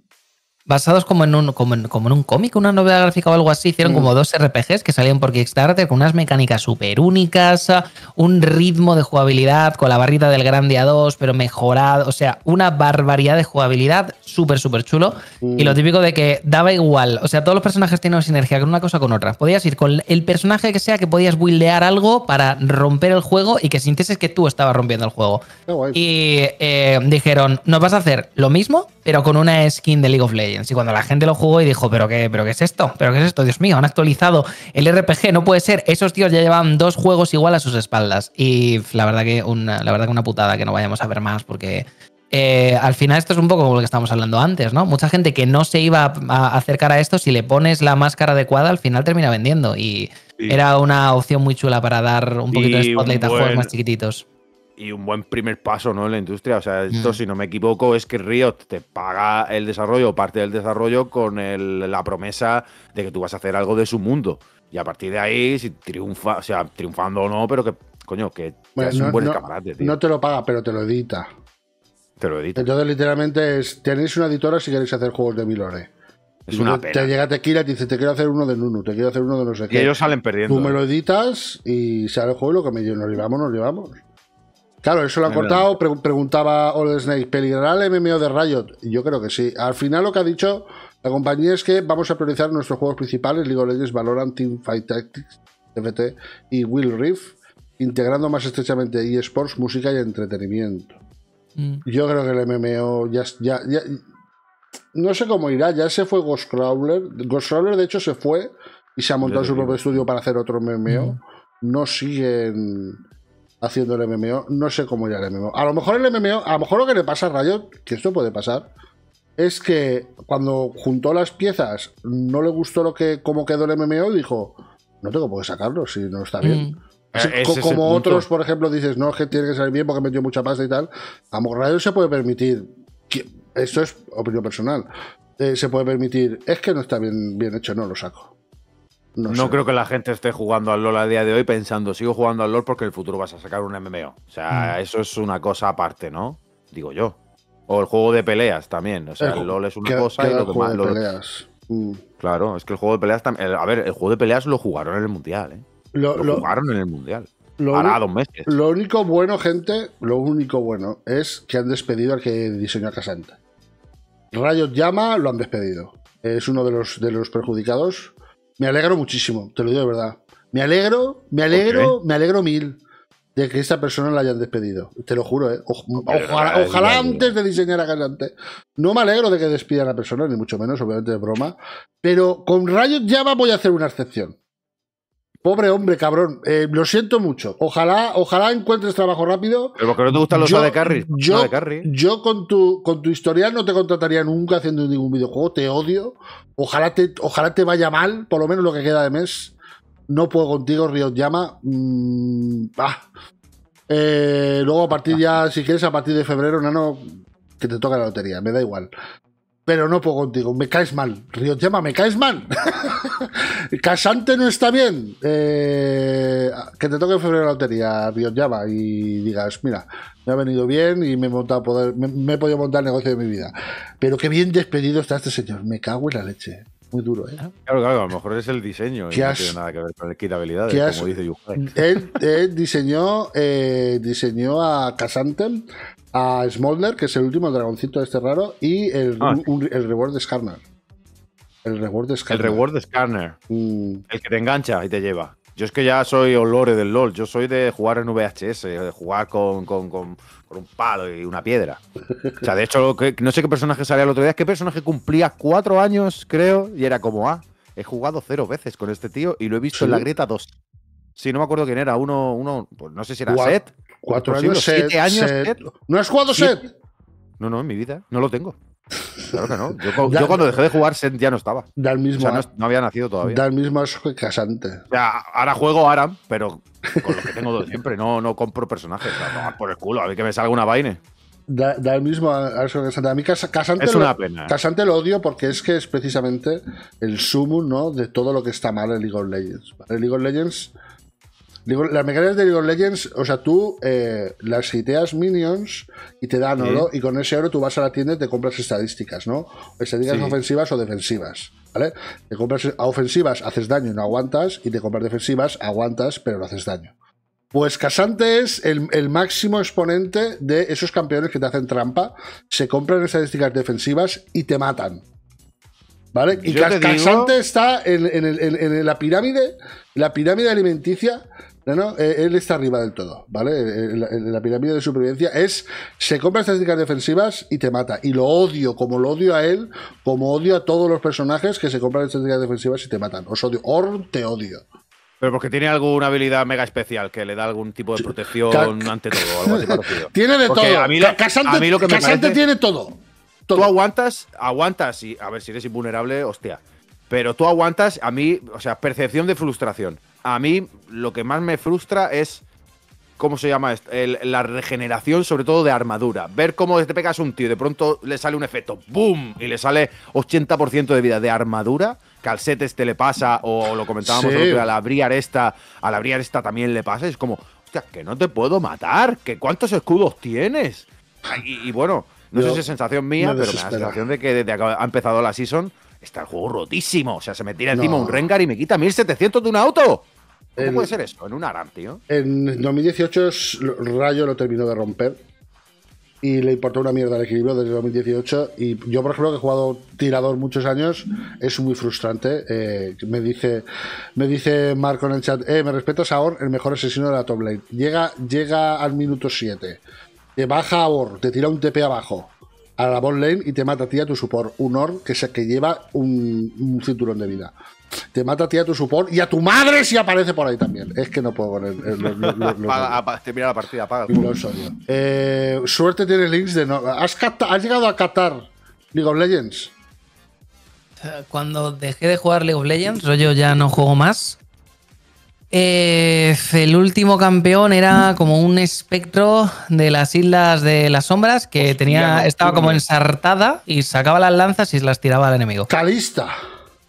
basados como en un, como en, un cómic, una novela gráfica o algo así. Hicieron mm. como dos RPGs que salían por Kickstarter con unas mecánicas súper únicas, un ritmo de jugabilidad con la barrita del Grande A2, pero mejorado. O sea, una barbaridad de jugabilidad súper, súper chulo. Mm. Y lo típico de que daba igual. O sea, todos los personajes una sinergia con una cosa o con otra. Podías ir con el personaje que sea que podías buildear algo para romper el juego y que sintieses que tú estabas rompiendo el juego. Y eh, dijeron, ¿nos vas a hacer lo mismo? pero con una skin de League of Legends. Y cuando la gente lo jugó y dijo, ¿pero qué, pero qué es esto? ¿Pero qué es esto? Dios mío, han actualizado el RPG, no puede ser. Esos tíos ya llevan dos juegos igual a sus espaldas. Y la verdad que una, la verdad que una putada que no vayamos a ver más porque... Eh, al final esto es un poco como lo que estábamos hablando antes, ¿no? Mucha gente que no se iba a acercar a esto, si le pones la máscara adecuada, al final termina vendiendo. Y era una opción muy chula para dar un poquito de spotlight a juegos más chiquititos y un buen primer paso ¿no? en la industria. O sea, esto, mm. si no me equivoco, es que Riot te paga el desarrollo, parte del desarrollo, con el, la promesa de que tú vas a hacer algo de su mundo. Y a partir de ahí, si triunfa, o sea, triunfando o no, pero que, coño, que es un buen No te lo paga, pero te lo edita. Te lo edita. Entonces, literalmente, es, tenéis una editora si queréis hacer juegos de Milore. Es una pena. Te llega Tequila y te dice, te quiero hacer uno de Nunu, te quiero hacer uno de los sé qué. Y ellos salen perdiendo. Tú me lo editas y sale el juego y lo que me nos llevamos, nos llevamos. Claro, eso lo ha cortado. preguntaba Old Snake, ¿peligrará el MMO de Riot? Yo creo que sí. Al final lo que ha dicho la compañía es que vamos a priorizar nuestros juegos principales, League of Legends, Valorant, Teamfight Tactics, (TFT) y Will Reef, integrando más estrechamente eSports, música y entretenimiento. Mm. Yo creo que el MMO ya, No sé cómo irá, ya se fue Ghost Crawler. Ghost de hecho, se fue y se ha montado su propio estudio para hacer otro MMO. No siguen haciendo el MMO. No sé cómo ya el MMO. A lo mejor el MMO, a lo mejor lo que le pasa a Rayo, que esto puede pasar, es que cuando juntó las piezas no le gustó lo que cómo quedó el MMO y dijo, no tengo por qué sacarlo si no está bien. Mm. Ah, como otros, por ejemplo, dices, no, es que tiene que salir bien porque metió mucha pasta y tal. A Rayo se puede permitir, que, esto es opinión personal, eh, se puede permitir, es que no está bien, bien hecho, no lo saco. No, creo que la gente esté jugando al LOL a día de hoy pensando, sigo jugando al LOL porque en el futuro vas a sacar un MMO. O sea, mm. eso es una cosa aparte, ¿no? Digo yo. O el juego de peleas también. O sea, el, LOL es una cosa y lo que más. peleas. Mm. Claro, es que el juego de peleas también. A ver, el juego de peleas lo jugaron en el mundial, ¿eh? Lo, jugaron en el mundial. Lo, dos meses. Lo único bueno, gente, lo único bueno es que han despedido al que diseñó a Casante. rayos Llama lo han despedido. Es uno de los, de los perjudicados me alegro muchísimo, te lo digo de verdad. Me alegro, me alegro, me alegro mil de que esta persona la hayan despedido. Te lo juro, ¿eh? ojalá, antes de diseñar a Galante. No me alegro de que despidan a la persona, ni mucho menos, obviamente de broma. Pero con Riot ya voy a hacer una excepción pobre hombre, cabrón, eh, lo siento mucho. Ojalá, ojalá encuentres trabajo rápido. Pero qué no te gustan los de carry. Yo, con, tu, con tu historial no te contrataría nunca haciendo ningún videojuego, te odio. Ojalá te, ojalá te vaya mal, por lo menos lo que queda de mes. No puedo contigo, río Llama. Mm, ah. eh, luego, a partir ya, si quieres, a partir de febrero, no que te toca la lotería, me da igual pero no puedo contigo, me caes mal. Río llama me caes mal. Casante no está bien. Eh, que te toque en febrero la lotería, Río Llama, y digas, mira, me ha venido bien y me he, montado poder, me he podido montar el negocio de mi vida. Pero qué bien despedido está este señor, me cago en la leche muy duro. ¿eh? Claro, claro, a lo mejor es el diseño y no tiene nada que ver con el kit de habilidades, como dice Él, diseñó, eh, diseñó a Casantel, a Smolder, que es el último dragoncito de este raro, y el, el reward de Scarner El reward de Skarner. El reward de El mm. que te engancha y te lleva. Yo es que ya soy olore del LOL, yo soy de jugar en VHS, de jugar con, un palo y una piedra. O sea, de hecho, no sé qué personaje salía el otro día, es que personaje cumplía cuatro años, creo, y era como, ah, he jugado cero veces con este tío y lo he visto en la grieta dos. Sí, no me acuerdo quién era, uno, uno pues no sé si era Cuatro años, siete años. ¿No has jugado Seth? No, no, en mi vida, no lo tengo. Claro que no. Yo, cuando dejé de jugar, Sent ya no estaba. mismo, no, había nacido todavía. da el mismo que casante. O ahora juego Aram, pero con lo que tengo siempre. No, no compro personajes. por el culo, a ver que me salga una vaina. Da, el mismo que Casante. A mí Casante, es una pena. Casante ¿eh? lo odio porque es que es precisamente el sumo ¿no? de todo lo que está mal en League of Legends. En League of Legends las mecánicas de League of Legends, o sea, tú eh, las ideas minions y te dan oro, y con ese oro tú vas a la tienda y te compras estadísticas, ¿no? Estadísticas ofensivas o defensivas, ¿vale? Te compras ofensivas, haces daño y no aguantas, y te compras defensivas, aguantas, pero no haces daño. Pues Casante es el, máximo exponente de esos campeones que te hacen trampa, se compran estadísticas defensivas y te matan. ¿Vale? Y Casante está en, en, en, en, la pirámide, la pirámide alimenticia no, eh, él está arriba del todo, ¿vale? Eh, eh, la, la pirámide de supervivencia es, se compra estadísticas defensivas y te mata. Y lo odio, como lo odio a él, como odio a todos los personajes que se compran estadísticas defensivas y te matan. Os odio, or te odio. Pero porque tiene alguna habilidad mega especial que le da algún tipo de protección ante todo, Tiene de todo. A mí, lo, Casante, que tiene todo. todo. Tú aguantas, aguantas y a ver si eres invulnerable, hostia. Pero tú aguantas, a mí, o sea, percepción de frustración a mí lo que más me frustra es. ¿Cómo se llama esto? la regeneración, sobre todo de armadura. Ver cómo te pegas un tío y de pronto le sale un efecto, ¡boom! Y le sale 80% de vida de armadura. Calcetes te le pasa, o lo comentábamos al abrir esta, al abrir esta también le pasa. Es como, hostia, que no te puedo matar, que cuántos escudos tienes. y, bueno, no sé si es sensación mía, pero me la sensación de que desde que ha empezado la season Está el juego rotísimo. O sea, se me tira encima un Rengar y me quita 1700 de un auto. ¿Cómo puede ser eso? En un Aram, tío. En 2018 Rayo lo terminó de romper y le importó una mierda el equilibrio desde 2018. Y yo, por ejemplo, que he jugado tirador muchos años, es muy frustrante. Eh, me dice me dice Marco en el chat, eh, me respetas a Or, el mejor asesino de la top lane. Llega, llega al minuto 7, te baja a Or, te tira un TP abajo, a la bot lane y te mata a ti a tu support. Un or que, que lleva un, cinturón de vida. Te mata a ti a tu support y a tu madre si aparece por ahí también. Es que no puedo poner. la partida, apaga. Eh, suerte tiene links de. ¿Has, llegado a Qatar League of Legends? Eh, cuando dejé de jugar League of Legends, yo ya no juego más. Eh, el último campeón era como un espectro de las Islas de las Sombras que tenía, estaba como ensartada y sacaba las lanzas y las tiraba al enemigo. Calista.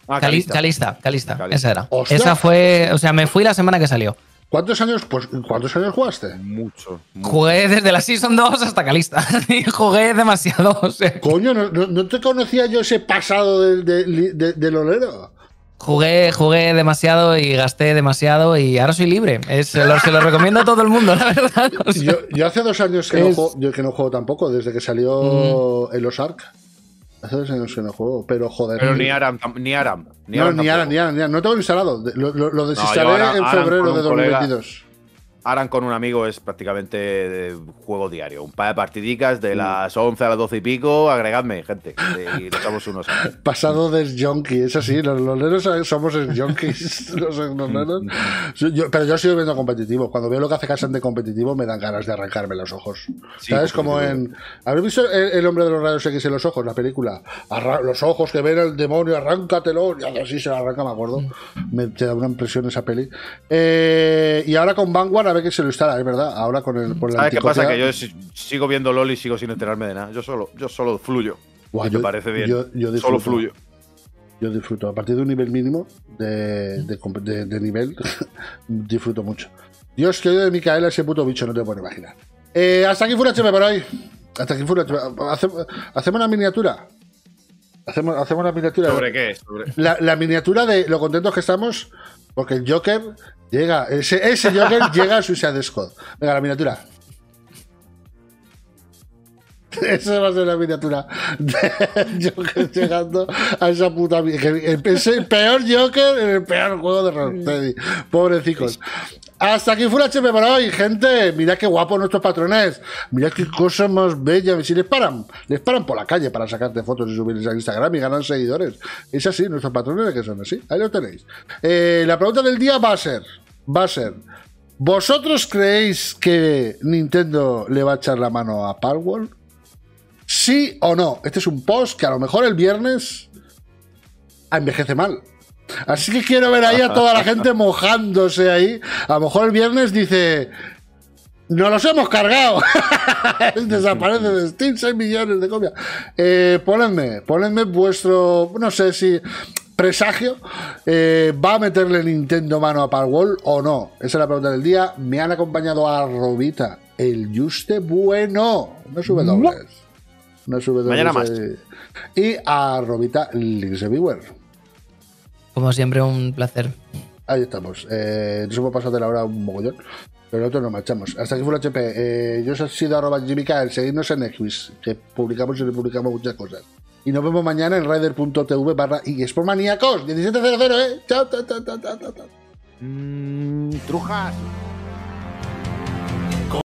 Ah, calista. calista. Esa era. Esa fue. O sea, me fui la semana que salió. ¿Cuántos años, pues, ¿Cuántos años jugaste? Mucho, Jugué desde la Season 2 hasta Calista. jugué demasiado. Coño, no, te conocía yo ese pasado del, del olero. Jugué, jugué demasiado y gasté demasiado y ahora soy libre. Es, se lo recomiendo a todo el mundo, la verdad. yo, hace dos años que, no juego, yo que no juego tampoco, desde que salió mm. el osark Hace dos años que no juego, pero joder. Pero ni eh, Aram, ni Aram. Ni no, ni, Aram, ni Aram, No tengo instalado. Lo, lo, desinstalé en febrero de 2022. Aran con un amigo es prácticamente eh, juego diario. Un par de partidicas de las 11 a las 12 y pico, agregadme, gente. Y unos. Pasado de junkie, es así. Los loleros somos junkies, los Yo, pero yo sigo viendo competitivo. Cuando veo lo que hace Casan de competitivo, me dan ganas de arrancarme los ojos. ¿Sabes? Como en. ¿Habéis visto el, hombre de los rayos X en los ojos, la película? los ojos que ven al demonio, arráncatelo. Y así se arranca, me acuerdo. Me te da una impresión esa peli. Eh, y ahora con Vanguard que se lo instala, es verdad. Ahora con, el, por ¿Sabes qué pasa? Que yo sigo viendo LOL y sigo sin enterarme de nada. Yo solo, yo solo fluyo. yo, parece bien. Yo, disfruto, solo fluyo. Yo disfruto. A partir de un nivel mínimo de, de, nivel, disfruto mucho. Dios, que de Micaela ese puto bicho, no te puedo imaginar. Eh, hasta aquí fue por hoy. Hasta aquí fue ¿Hacemos, ¿Hacemos una miniatura? Hacemos, hacemos una miniatura. ¿Sobre qué? La, la, miniatura de lo contentos que estamos porque el Joker llega, ese, Joker llega a Suicide Squad. Venga, la miniatura. Esa va a ser la miniatura de Joker llegando a esa puta Es el peor Joker en el peor juego de Rocksteady. Pobrecicos. Hasta aquí fue la HP para hoy, gente. Mirad qué guapos nuestros patrones. Mirad qué cosa más bella. Si les paran, les paran por la calle para sacarte fotos y subirles a Instagram y ganan seguidores. Es así, nuestros patrones que son así. Ahí lo tenéis. Eh, la pregunta del día va a ser, va a ser, ¿vosotros creéis que Nintendo le va a echar la mano a Palworld? sí o no. Este es un post que a lo mejor el viernes envejece mal. Así que quiero ver ahí a toda la gente mojándose ahí. A lo mejor el viernes dice, no los hemos cargado! Desaparece de Steam 6 millones de copias. Eh, ponedme, vuestro, no sé si presagio, eh, ¿va a meterle Nintendo mano a Parwall o no? Esa es la pregunta del día. Me han acompañado a Robita, el Juste Bueno. No sube dobles sube Mañana más. Y a Robita Ligseviewer. Como siempre, un placer. Ahí estamos. Eh, nos hemos pasado de la hora un mogollón. Pero nosotros nos marchamos. Hasta aquí fue el HP. Eh, yo he sido arroba Seguidnos en Equis, que publicamos y republicamos muchas cosas. Y nos vemos mañana en rider.tv barra y es por maníacos. 17.00, ¿eh? Chao, chao, chao, chao, chao, chao. Mm, trujas.